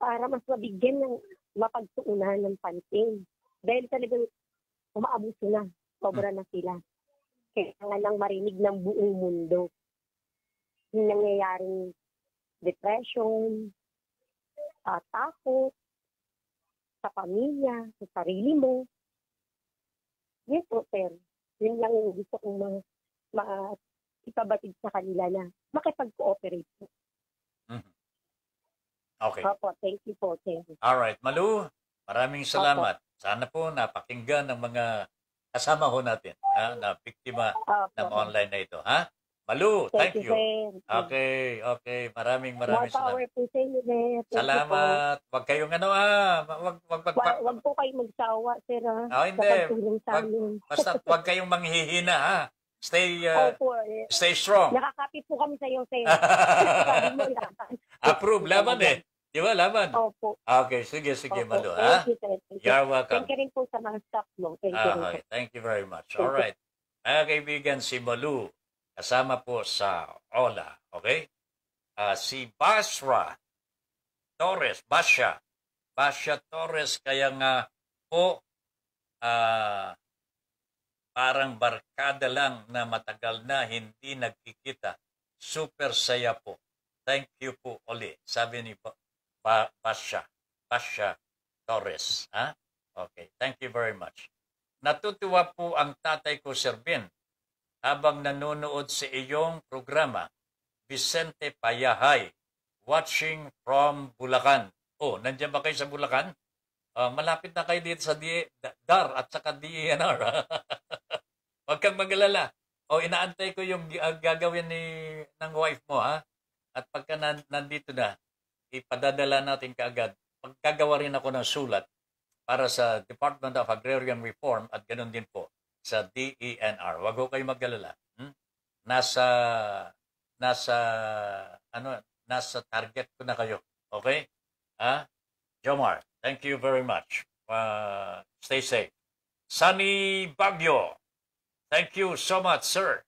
[SPEAKER 6] Para mas mabigyan ng mapagtuunan ng pansin. Dahil talagang umaabuso na. Sobra hmm. na sila. Kailangan lang marinig ng buong mundo. Yung nangyayaring depression, uh, takot, sa pamilya, sa sarili mo. Yun po, sir. Yun lang yung gusto kong ma, ma ipabatid sa kanila na makipag-cooperate Mm-hmm. Okay. Opo, thank you po, sir.
[SPEAKER 2] right, Malu, maraming salamat. Opo. Sana po napakinggan ng mga kasama ho natin ha, na biktima Opo. ng online na ito. Ha? Balu, thank, you. Okay, okay. Maraming maraming More salamat.
[SPEAKER 6] Power to say, Thank salamat.
[SPEAKER 2] Huwag kayong ano ah, wag
[SPEAKER 6] wag wag, wag, wag po kayong magsawa, sir. Ah. Oh, hindi. Wag,
[SPEAKER 2] basta huwag kayong manghihina ha. Stay uh,
[SPEAKER 6] Opo, eh. stay strong. Nakakapi po kami sa iyo, sir.
[SPEAKER 2] Approve laban eh. Di ba, laban? Opo. Okay, sige, sige, Opo. Malo. Ha?
[SPEAKER 6] Thank you, sir. You're welcome. Thank you rin po sa mga staff mo.
[SPEAKER 2] Thank you. Okay, thank you very much. All right. Mga kaibigan, si Malu, kasama po sa Ola, okay? Uh, si Basra Torres, Basya, Basya Torres, kaya nga po uh, parang barkada lang na matagal na hindi nagkikita. Super saya po. Thank you po uli, sabi ni ba- ba- Basya, Basha Torres. Ha? Okay, thank you very much. Natutuwa po ang tatay ko, Sir Ben, habang nanonood sa iyong programa, Vicente Payahay, watching from Bulacan. Oh, nandiyan ba kayo sa Bulacan? Uh, malapit na kayo dito sa D- DAR at saka DENR. Huwag kang magalala. O oh, inaantay ko yung uh, gagawin ni ng wife mo ha. At pagka na, nandito na, ipadadala natin kaagad. Pagkagawa rin ako ng sulat para sa Department of Agrarian Reform at ganun din po sa DENR. Huwag ho kayong magalala. Hmm? Nasa, nasa, ano, nasa target ko na kayo. Okay? Ha? Jomar, thank you very much. Uh, stay safe. Sunny Bagyo, thank you so much, sir.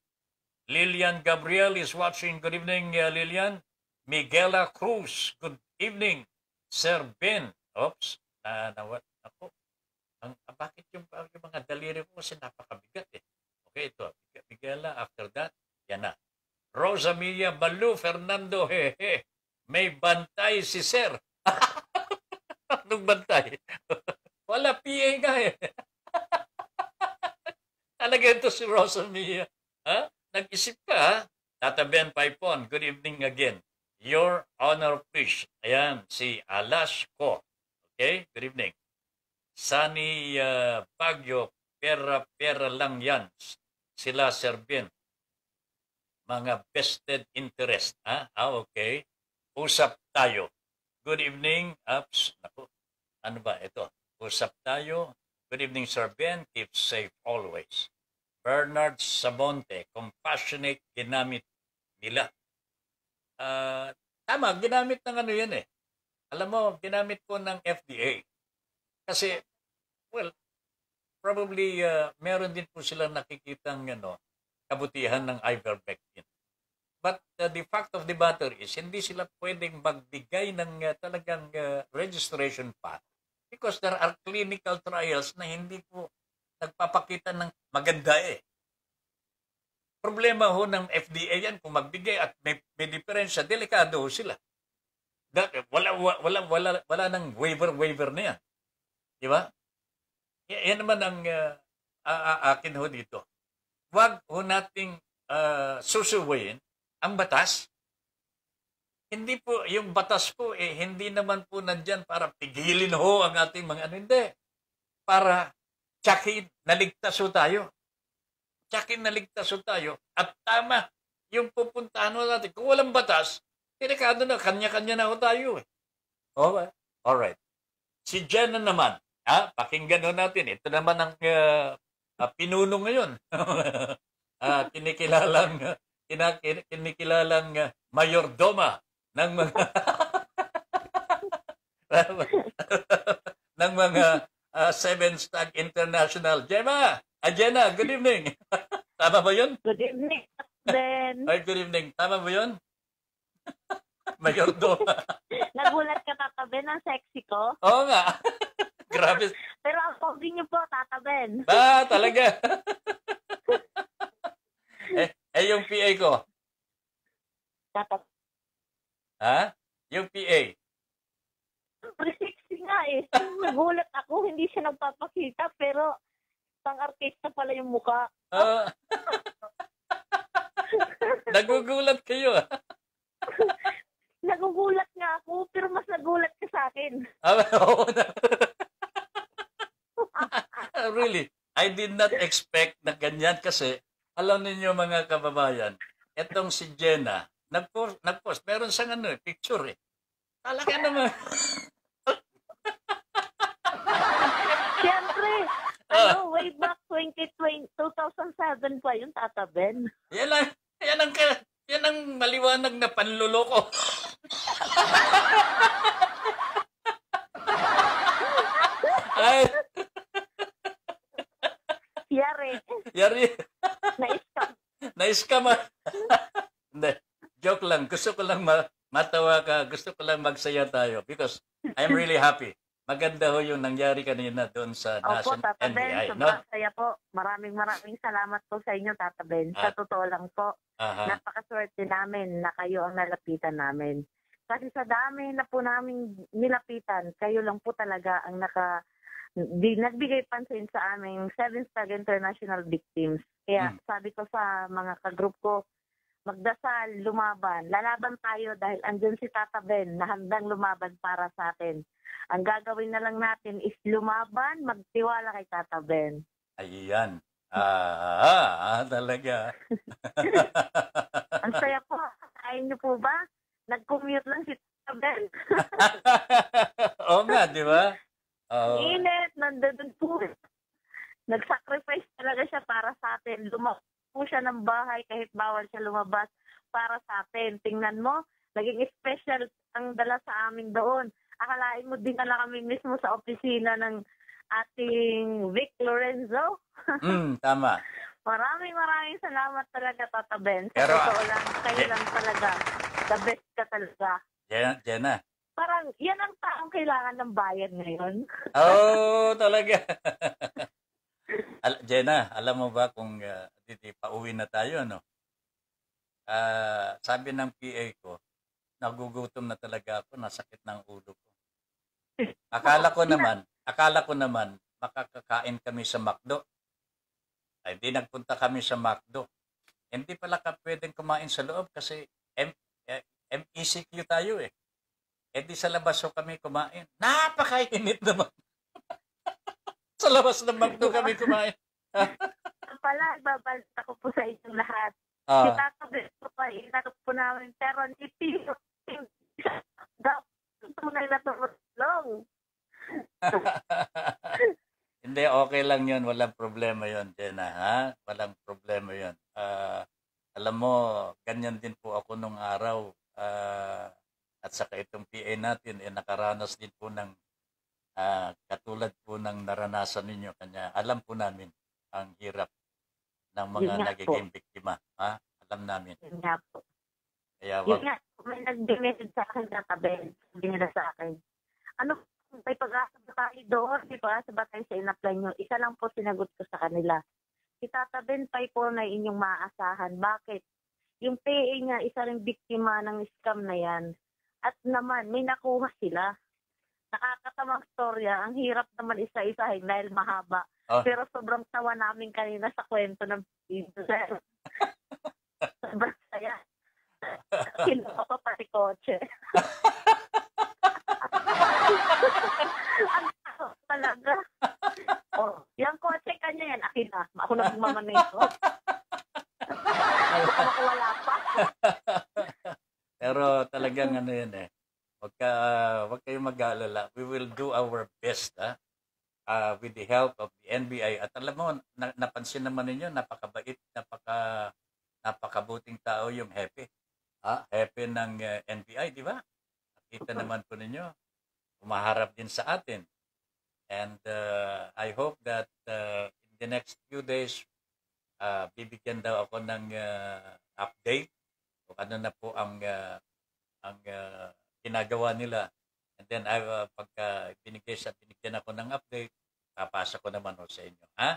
[SPEAKER 2] Lilian Gabriel is watching. Good evening, uh, Lilian. Miguela Cruz, good evening. Sir Ben, oops, uh, ah, na, ako, ang, bakit yung, yung mga daliri mo kasi napakabigat eh. Okay, ito. Bigala, ah, after that, yan na. Rosa Mia Balu Fernando Hehe. May bantay si Sir. Anong bantay? Wala PA nga eh. Talaga ito si Rosa Mia. Ha? Nag-isip ka ha? Tata Ben Paipon, good evening again. Your Honor, fish. Ayan, si Alash Ko. Okay, good evening. Sunny uh, ah, Baguio, pera-pera lang yan. Sila Serbin. Mga vested interest. Ha? Ah, okay. Usap tayo. Good evening, Abs. Naku, ano ba ito? Usap tayo. Good evening, Sir Ben. Keep safe always. Bernard Sabonte, compassionate ginamit nila. Uh, tama, ginamit ng ano yan eh. Alam mo, ginamit ko ng FDA kasi, well, probably uh, meron din po silang nakikitang ano, kabutihan ng ivermectin. But uh, the fact of the matter is, hindi sila pwedeng magbigay ng uh, talagang uh, registration pa because there are clinical trials na hindi po nagpapakita ng maganda eh. Problema ho ng FDA yan kung magbigay at may, may diferensya, delikado ho sila. That, wala, wala, wala, wala, wala ng waiver-waiver na yan. Di ba? Yan naman ang uh, ah, aakin ho dito. Huwag ho nating uh, susuwayin ang batas. Hindi po, yung batas po, eh, hindi naman po nandyan para pigilin ho ang ating mga ano. Hindi. Para tsakin, naligtas ho tayo. Tsakin, naligtas ho tayo. At tama, yung pupuntahan ho natin. Kung walang batas, delikado na, kanya-kanya na ho tayo. Eh. Okay? Alright. Si Jenna naman, Ha? Pakinggan ho natin. Ito naman ang uh, uh, pinuno ngayon. uh, kinikilalang uh, kinikilalang uh, mayordoma ng mga ng mga uh, Seven Stag International. Gemma! Ajena, good evening! Tama ba yun? Good evening, Ben. Ay, good evening. Tama ba yun? Mayor
[SPEAKER 8] Nagulat ka katabi ng sexy ko?
[SPEAKER 2] Oo nga. Grabe.
[SPEAKER 8] Pero ang pogi niyo po, tataben. Ah,
[SPEAKER 2] talaga. eh, eh, yung PA ko. Tatat. Ha? Yung PA.
[SPEAKER 8] Super sexy nga eh. Nagulat ako, hindi siya nagpapakita, pero pang artista pala yung mukha.
[SPEAKER 2] Uh, nagugulat kayo ah
[SPEAKER 8] nagugulat nga ako, pero mas nagulat ka sa akin.
[SPEAKER 2] Ah, oo ah, really, I did not expect na ganyan kasi, alam niyo mga kababayan, etong si Jenna, nag-post, nag-post meron siyang ano, eh, picture eh. Talaga naman.
[SPEAKER 8] Siyempre, ah. ano, way back 2020, 2007 pa yung Tata Ben.
[SPEAKER 2] Yan ang, yan ang, yan ang maliwanag na panluloko. Ay. Yari. Yari. na ka. na ka ah. Hindi. Joke lang. Gusto ko lang ma matawa ka. Gusto ko lang magsaya tayo because I'm really happy. Maganda ho yung nangyari kanina doon sa Opo, National Tata NBI. Ben, no?
[SPEAKER 8] saya po. Maraming maraming salamat po sa inyo, Tata Ben. Sa ah. totoo lang po, Aha. napakaswerte namin na kayo ang nalapitan namin. Kasi sa dami na po namin nilapitan, kayo lang po talaga ang naka di, nagbigay pansin sa aming Seven Star International Victims. Kaya mm. sabi ko sa mga kagroup ko, magdasal, lumaban. Lalaban tayo dahil andyan si Tata Ben na handang lumaban para sa atin. Ang gagawin na lang natin is lumaban, magtiwala kay Tata Ben.
[SPEAKER 2] Ayan. Ah, ah, ah talaga. Ang
[SPEAKER 8] saya po. Kain niyo po ba? Nag-commute lang si Ben.
[SPEAKER 2] Oo nga, di ba? Oh.
[SPEAKER 8] Init, nandun po. Nag-sacrifice talaga siya para sa atin. Lumabas po siya ng bahay kahit bawal siya lumabas para sa atin. Tingnan mo, naging special ang dala sa amin doon. Akalain mo, din dinala kami mismo sa opisina ng ating Vic Lorenzo.
[SPEAKER 2] mm, tama.
[SPEAKER 8] Maraming maraming salamat talaga, Tata Ben. Sa Pero, lang, kayo eh, lang talaga. The best ka talaga. Yan, yan Parang yan ang taong kailangan ng bayan ngayon.
[SPEAKER 2] oh, talaga. Al- Jenna, alam mo ba kung uh, titi, pauwi na tayo, no? Uh, sabi ng PA ko, nagugutom na talaga ako, nasakit ng ulo ko. Akala ko naman, akala ko naman, makakakain kami sa McDo. Ay, di nagpunta kami sa McDo. Hindi pala ka pwedeng kumain sa loob kasi MECQ tayo eh. E di sa labas ko kami kumain. Napakainit naman. sa labas ng magdo kami kumain.
[SPEAKER 8] pala, ibabalik ako po sa inyong lahat. Ah. Itatabi ko pa, itatap po namin. Pero hindi pilo. Tunay na tulong.
[SPEAKER 2] Hindi, okay lang yon Walang problema yon Jenna. Ha? Walang problema yon Uh, ah, alam mo, ganyan din po ako nung araw uh, at saka itong PA natin ay eh, nakaranas din po ng uh, katulad po ng naranasan ninyo kanya alam po namin ang hirap ng mga Yun nagiging biktima ha alam namin Yun nga po kaya wag... Yun nga
[SPEAKER 8] may nag-message sa akin na kabel sabi nila sa akin ano may pag-asa ba tayo doon may pag-asa ba tayo sa in-apply nyo isa lang po sinagot ko sa kanila si Tata Ben Pai po na inyong maaasahan bakit yung PA niya, isa ring biktima ng scam na yan. At naman, may nakuha sila. Nakakatamang storya. Ang hirap naman isa-isahin dahil mahaba. Oh. Pero sobrang tawa namin kanina sa kwento ng sir. sobrang saya. Kinuha ko pati kotse. Ang talaga. Oh, yung kotse kanya yan, akin na. Ako na bumaman nito. Wala
[SPEAKER 2] pa. Pero talagang ano yun eh. Wag, ka, wag kayong mag-aalala. We will do our best ah, uh, with the help of the NBI. At alam mo, na, napansin naman ninyo, napakabait, napaka, napakabuting tao yung Hepe. Ah, Hepe ng uh, eh, NBI, di ba? Nakita naman po ninyo, umaharap din sa atin. And uh, I hope that uh, in the next few days, uh, bibigyan daw ako ng uh, update kung ano na po ang uh, ang uh, ginagawa nila. And then I, uh, pagka binigay sa binigyan ako ng update, papasa ko naman ho sa inyo. Ha?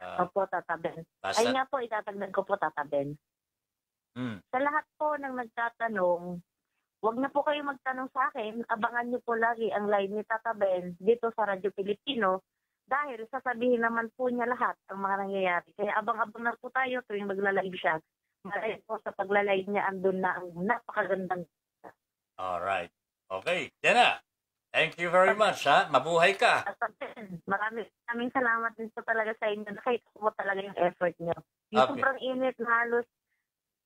[SPEAKER 2] Uh,
[SPEAKER 8] Opo, Tata Ben. Basta, Ay nga po, itatagdag ko po, Tata Ben. Hmm. Sa lahat po ng nagtatanong, Huwag na po kayo magtanong sa akin. Abangan niyo po lagi ang live ni Tata Ben dito sa Radyo Pilipino dahil sasabihin naman po niya lahat ang mga nangyayari. Kaya abang-abang na po tayo tuwing maglalive siya. Malay po sa paglalive niya andun na ang napakagandang
[SPEAKER 2] Alright. Okay. Yan Thank you very much, ha? Mabuhay ka.
[SPEAKER 8] Maraming, maraming salamat din sa talaga sa inyo. Nakita ko talaga yung effort
[SPEAKER 6] niyo. Yung okay. sobrang
[SPEAKER 8] init na halos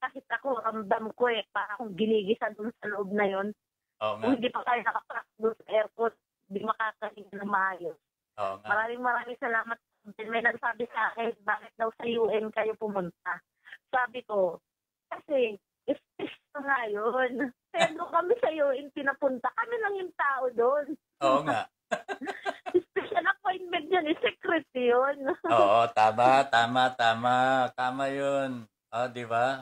[SPEAKER 8] kahit ako, ramdam ko eh, para akong ginigisan dun sa loob na yon. Oh, Kung hindi pa tayo nakapakas dun sa airport, hindi makakahinga na maayos. Oo, Maraming maraming salamat. May nagsabi sa akin, bakit daw sa UN kayo pumunta? Sabi ko, kasi Espesyo nga yun. Pero kami sa UN pinapunta, kami lang yung tao doon.
[SPEAKER 2] Oo nga.
[SPEAKER 8] Special appointment yun, is eh, secret yun. Oo,
[SPEAKER 2] tama, tama, tama. Kama yun. O, oh, ah, di ba?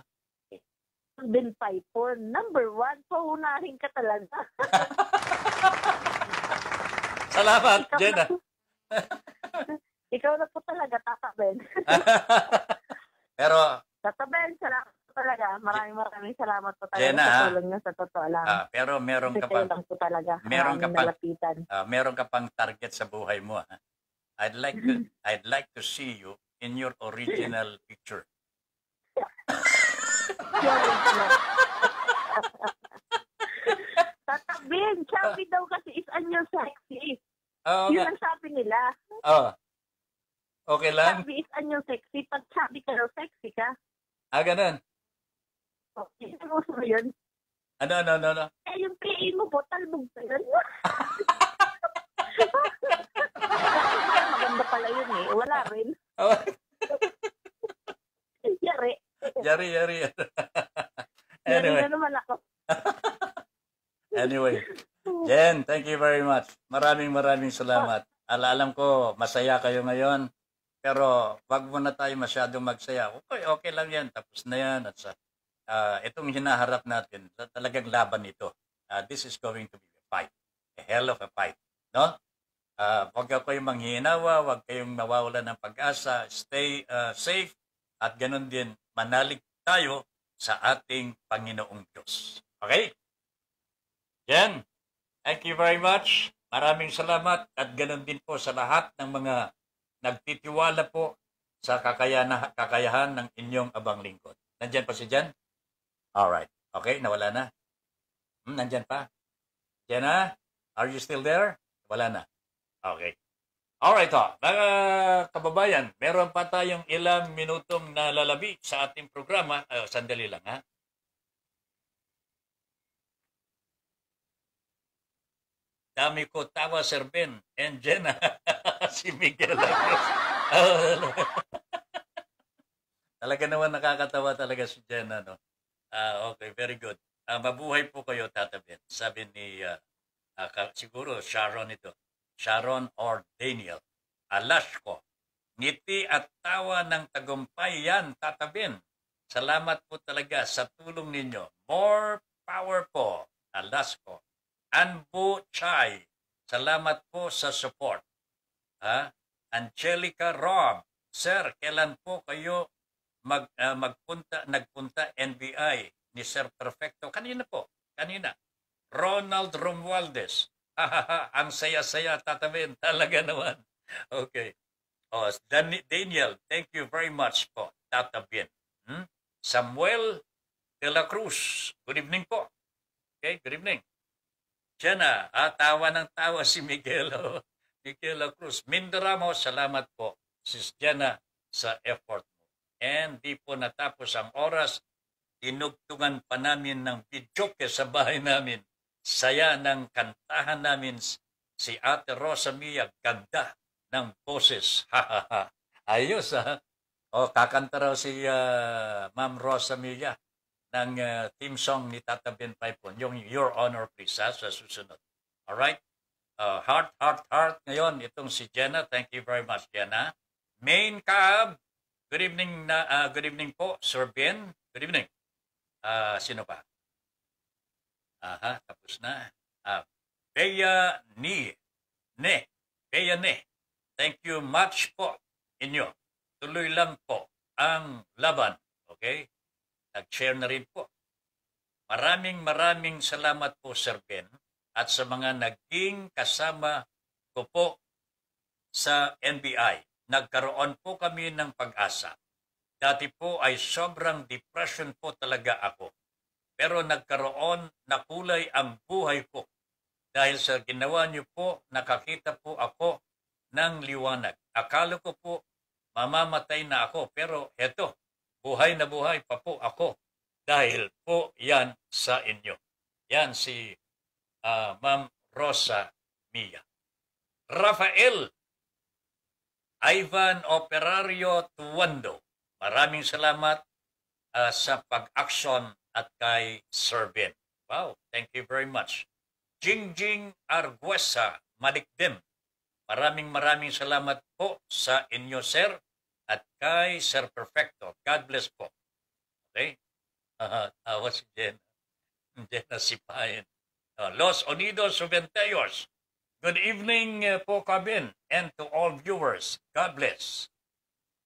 [SPEAKER 8] Ben Piper, number one, paunahin ka talaga. Salamat, Ikaw Jenna. Na- Ikaw na po talaga, Tata Ben.
[SPEAKER 2] Pero...
[SPEAKER 8] Tata Ben, salamat po talaga. Maraming maraming salamat po talaga Jenna, sa tulong
[SPEAKER 2] niyo sa totoo lang. Uh, pero meron ka pa. Meron ka pang... Nalapitan. Uh, meron ka pang target sa buhay mo. Ha? I'd like to I'd like to see you in your original picture.
[SPEAKER 8] Tatabing, chubby daw kasi is on your sexy. Oh, okay. Yun ang sabi nila.
[SPEAKER 2] Oo. Oh. Okay lang?
[SPEAKER 8] Sabi is anyo sexy. Pag sabi ka daw sexy ka. Ah, ganun. Okay, oh, ano mo yun?
[SPEAKER 2] Ano, ano, ano, ano?
[SPEAKER 8] Eh, yung PA mo po, talbog pa yun. Maganda pala yun eh. Wala rin.
[SPEAKER 2] yari. Yari, yari. anyway. Yari na naman ako. anyway. Jen, thank you very much. Maraming maraming salamat. Alalam ko, masaya kayo ngayon. Pero wag mo na tayo masyadong magsaya. Okay, okay lang yan. Tapos na yan. At sa, uh, itong hinaharap natin, talagang laban ito. Uh, this is going to be a fight. A hell of a fight. No? Uh, wag kayong manghihinawa. wag kayong mawawala ng pag-asa. Stay uh, safe. At ganun din, manalig tayo sa ating Panginoong Diyos. Okay? Jen? Thank you very much. Maraming salamat at ganun din po sa lahat ng mga nagtitiwala po sa kakayana, kakayahan ng inyong abang lingkod. Nandyan pa si Jan? Alright. Okay, nawala na. Hmm, nandyan pa? Jenna, are you still there? Wala na. Okay. Alright ha, ah, mga kababayan, meron pa tayong ilang minutong nalalabi sa ating programa. Uh, sandali lang ha. Kami ko tawa Sir Ben and Jenna. si Miguel oh, Lagos. talaga naman nakakatawa talaga si Jenna. No? Uh, okay, very good. Uh, mabuhay po kayo, Tata Ben. Sabi ni, uh, uh, siguro Sharon ito. Sharon or Daniel. Alash Ngiti at tawa ng tagumpay yan, Tata Ben. Salamat po talaga sa tulong ninyo. More power po, Alasko. Anbu Chai, salamat po sa support. Ha? Angelica Rob, Sir, kailan po kayo mag, uh, magpunta, nagpunta NBI ni Sir Perfecto? Kanina po, kanina. Ronald Romualdez. Ang saya-saya tatabin. Talaga naman. Okay. Oh, Dan Daniel, thank you very much po. Tatabin. Hmm? Samuel de la Cruz. Good evening po. Okay, good evening. Siya na, atawa ah, ng tawa si Miguelo. oh. Cruz. Mindo Ramos, salamat po, Sis Jana, sa effort mo. And di po natapos ang oras, tinugtungan pa namin ng videoke sa bahay namin. Saya ng kantahan namin si Ate Rosa Mia, ganda ng poses. Ayos ha. O, kakanta raw si uh, Ma'am Rosa Mia ng uh, theme song ni Tata Ben Paipon, yung Your Honor Please, ha, sa susunod. Alright? Uh, heart, heart, heart ngayon, itong si Jenna. Thank you very much, Jenna. Main Cab, good evening, na, uh, good evening po, Sir Ben. Good evening. Uh, sino ba? Aha, tapos na. Uh, Bea Ni. Ne. Bea Ne. Thank you much po inyo. Tuloy lang po ang laban. Okay? Nag-share na rin po. Maraming maraming salamat po Sir Ben at sa mga naging kasama ko po sa NBI. Nagkaroon po kami ng pag-asa. Dati po ay sobrang depression po talaga ako. Pero nagkaroon na kulay ang buhay ko. Dahil sa ginawa niyo po, nakakita po ako ng liwanag. Akala ko po mamamatay na ako pero eto, Buhay na buhay pa po ako dahil po yan sa inyo. Yan si uh, Ma'am Rosa Mia. Rafael Ivan Operario Tuwando. Maraming salamat uh, sa pag-action at kay Servin. Wow, thank you very much. Jingjing Arguesa Malikdim. Maraming maraming salamat po sa inyo, sir at kay Sir Perfecto. God bless po. Okay? Uh, tawa si Jen. Jenna Sipayan. Uh, Los Unidos Subenteyos. Good evening uh, po kabin and to all viewers. God bless.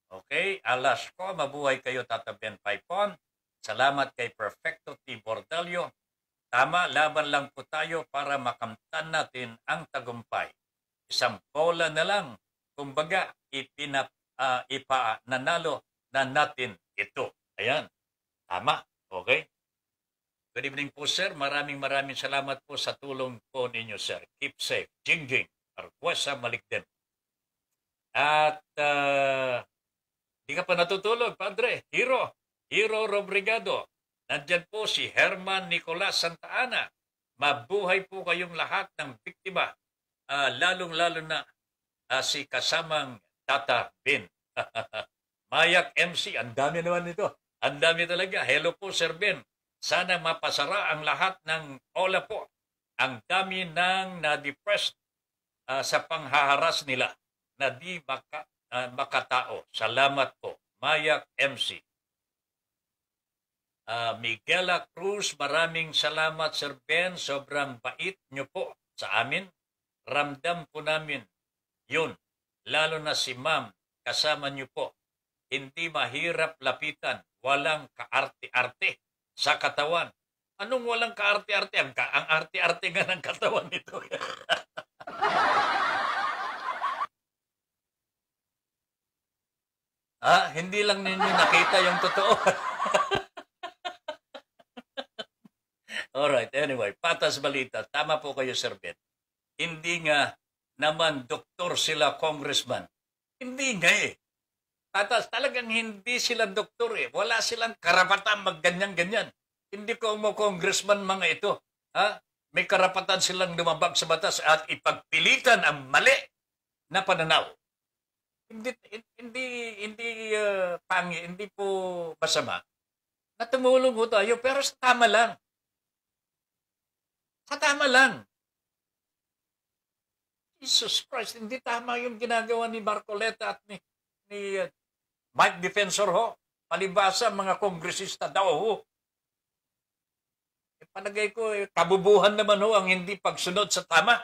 [SPEAKER 2] Okay, alas ko, mabuhay kayo Tata Ben Paipon. Salamat kay Perfecto T. Bordelio. Tama, laban lang po tayo para makamtan natin ang tagumpay. Isang bola na lang. Kumbaga, ipinap uh, ah, ipa nanalo na natin ito. Ayan. Tama. Okay? Good evening po, sir. Maraming maraming salamat po sa tulong po ninyo, sir. Keep safe. Jing Jing. Arquesa Malikden. At uh, di ka pa natutulog, Padre. Hero. Hero Robrigado. Nandyan po si Herman Nicolas Santa Ana. Mabuhay po kayong lahat ng biktima. Uh, Lalong-lalo na uh, si kasamang Tata Ben. Mayak MC, ang dami naman nito. Ang dami talaga. Hello po, Sir Ben. Sana mapasara ang lahat ng ola po. Ang dami nang na-depressed uh, sa panghaharas nila na di maka, uh, makatao. Salamat po, Mayak MC. Uh, ah, Miguela Cruz, maraming salamat Sir Ben. Sobrang bait nyo po sa amin. Ramdam po namin yun lalo na si ma'am, kasama niyo po. Hindi mahirap lapitan, walang kaarte-arte sa katawan. Anong walang kaarte-arte? Ang, ka ang arte-arte nga ng katawan nito. ha? Ah, hindi lang ninyo nakita yung totoo. Alright, anyway, patas balita. Tama po kayo, Sir Ben. Hindi nga naman doktor sila congressman. Hindi nga eh. At talagang hindi sila doktor eh. Wala silang karapatan magganyan-ganyan. Hindi ko mo congressman mga ito. Ha? May karapatan silang lumabag sa batas at ipagpilitan ang mali na pananaw. Hindi hindi hindi uh, pangi, hindi po masama. Natumulong ho tayo pero sa tama lang. Sa tama lang. Jesus Christ, hindi tama yung ginagawa ni Barcoleta at ni, ni uh, Mike Defensor ho. Palibasa, mga kongresista daw ho. E, palagay ko, eh, kabubuhan naman ho ang hindi pagsunod sa tama.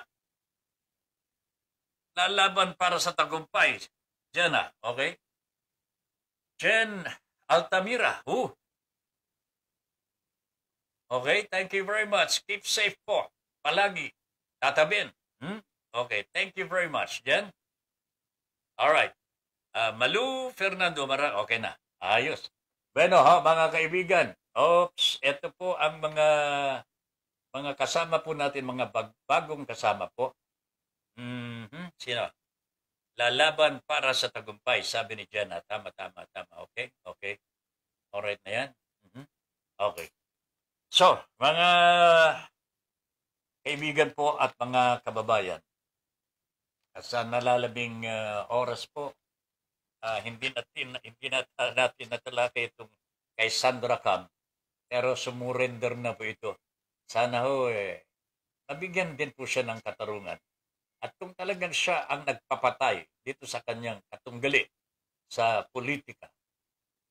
[SPEAKER 2] Lalaban para sa tagumpay. Jenna, okay? Jen Altamira, who? Okay, thank you very much. Keep safe po. Palagi. Tatabin. Hmm? Okay, thank you very much. Jen? All right. Uh, Malu Fernando Mara, okay na. Ayos. Bueno, ha, mga kaibigan. Oops, ito po ang mga mga kasama po natin, mga bag, bagong kasama po. Mm-hmm. Sino? Lalaban para sa tagumpay, sabi ni Jenna. Tama, tama, tama. Okay? Okay. Alright na yan? Mm-hmm. Okay. So, mga kaibigan po at mga kababayan, sa nalalabing uh, oras po, uh, hindi natin hindi ah, natin natalakay itong kay Sandra Cam. Pero sumurender na po ito. Sana ho eh, nabigyan din po siya ng katarungan. At kung talagang siya ang nagpapatay dito sa kanyang katunggali sa politika,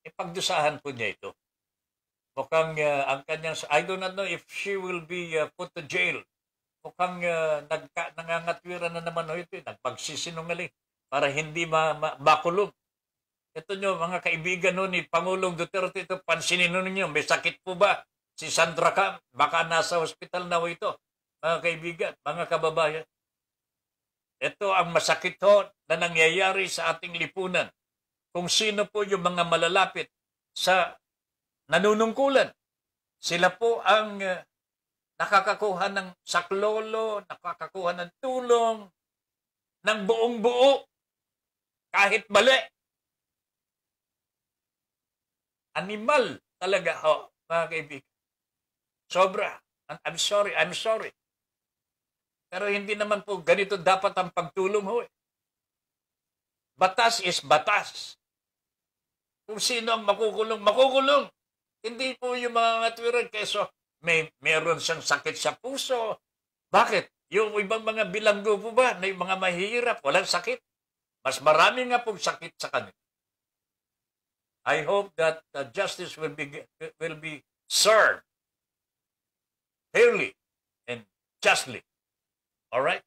[SPEAKER 2] ipagdusahan eh, po niya ito. Mukhang uh, ang kanyang, I do not know if she will be uh, put to jail mukhang uh, nagka, nangangatwira na naman ho ito, eh. nagpagsisinungaling para hindi ma, ma, makulog. Ito nyo, mga kaibigan ho ni Pangulong Duterte, ito, pansinin ninyo, may sakit po ba si Sandra Cam? Baka nasa hospital na ho ito, mga kaibigan, mga kababayan. Ito ang masakit ho na nangyayari sa ating lipunan. Kung sino po yung mga malalapit sa nanunungkulan, sila po ang uh, nakakakuha ng saklolo, nakakakuha ng tulong, ng buong buo, kahit mali. Animal talaga ho, oh, mga kaibigan. Sobra. I'm sorry, I'm sorry. Pero hindi naman po ganito dapat ang pagtulong ho. Eh. Batas is batas. Kung sino ang makukulong, makukulong. Hindi po yung mga ngatwiran keso may meron siyang sakit sa puso. Bakit? Yung ibang mga bilanggo po ba na yung mga mahirap, walang sakit? Mas marami nga pong sakit sa kanila. I hope that uh, justice will be will be served fairly and justly. All right?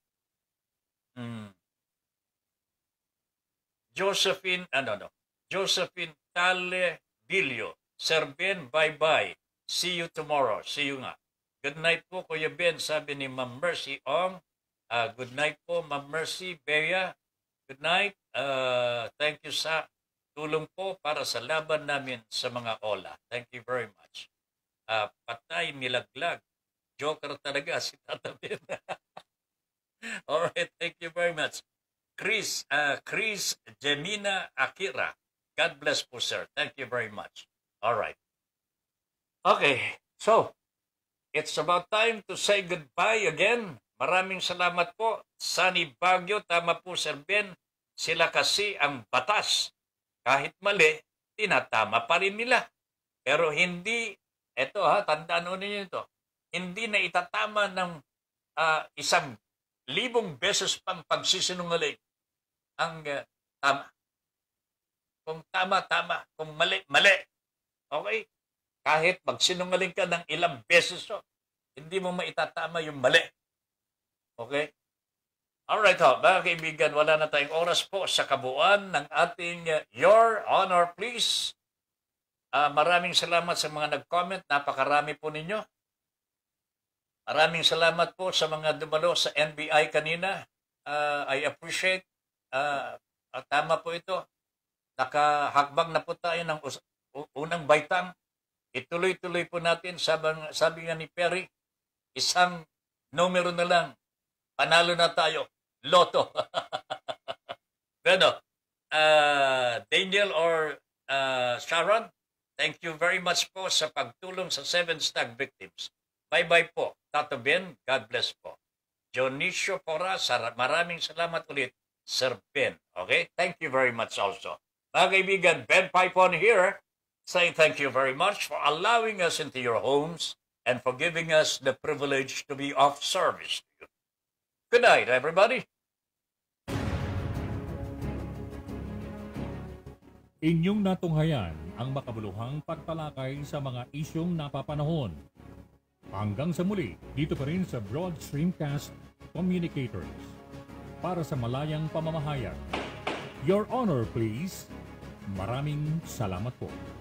[SPEAKER 2] Mm. Josephine, ano, no, Josephine Tale Bilio, Serbian Bye-Bye, See you tomorrow. See you nga. Good night po, Kuya Ben. Sabi ni Ma'am Mercy Ong. Uh, good night po, Ma'am Mercy Bea. Good night. Uh, thank you sa tulong po para sa laban namin sa mga OLA. Thank you very much. Uh, patay, milaglag. Joker talaga si Tata Ben. Alright, thank you very much. Chris, uh, Chris Jemina Akira. God bless po, sir. Thank you very much. Alright. Okay, so, it's about time to say goodbye again. Maraming salamat po. Sunny Baguio, tama po Sir Ben. Sila kasi ang batas. Kahit mali, tinatama pa rin nila. Pero hindi, eto ha, tandaan nun ninyo ito, hindi na itatama ng uh, isang libong beses pang pagsisinungaling ang uh, tama. Kung tama, tama. Kung mali, mali. Okay? Kahit magsinungaling ka ng ilang beses so, hindi mo maitatama yung mali. Okay? Alright ho, mga kaibigan, wala na tayong oras po sa kabuuan ng ating uh, Your Honor, please. Uh, maraming salamat sa mga nag-comment. Napakarami po ninyo. Maraming salamat po sa mga dumalo sa NBI kanina. Uh, I appreciate. Uh, tama po ito. Nakahakbang na po tayo ng unang baitang Ituloy-tuloy po natin, sabi, sabi nga ni Perry, isang numero na lang, panalo na tayo, loto. bueno, uh, ah, Daniel or uh, Sharon, thank you very much po sa pagtulong sa Seven Stag Victims. Bye-bye po. Tato Ben, God bless po. Dionisio Cora, maraming salamat ulit, Sir Ben. Okay? Thank you very much also. Mga kaibigan, Ben Pipon here say thank you very much for allowing us into your homes and for giving us the privilege to be of service to you. Good night, everybody.
[SPEAKER 1] Inyong natunghayan ang makabuluhang pagtalakay sa mga isyong napapanahon. Hanggang sa muli, dito pa rin sa Broad Streamcast Communicators. Para sa malayang pamamahayag. Your Honor, please. Maraming salamat po.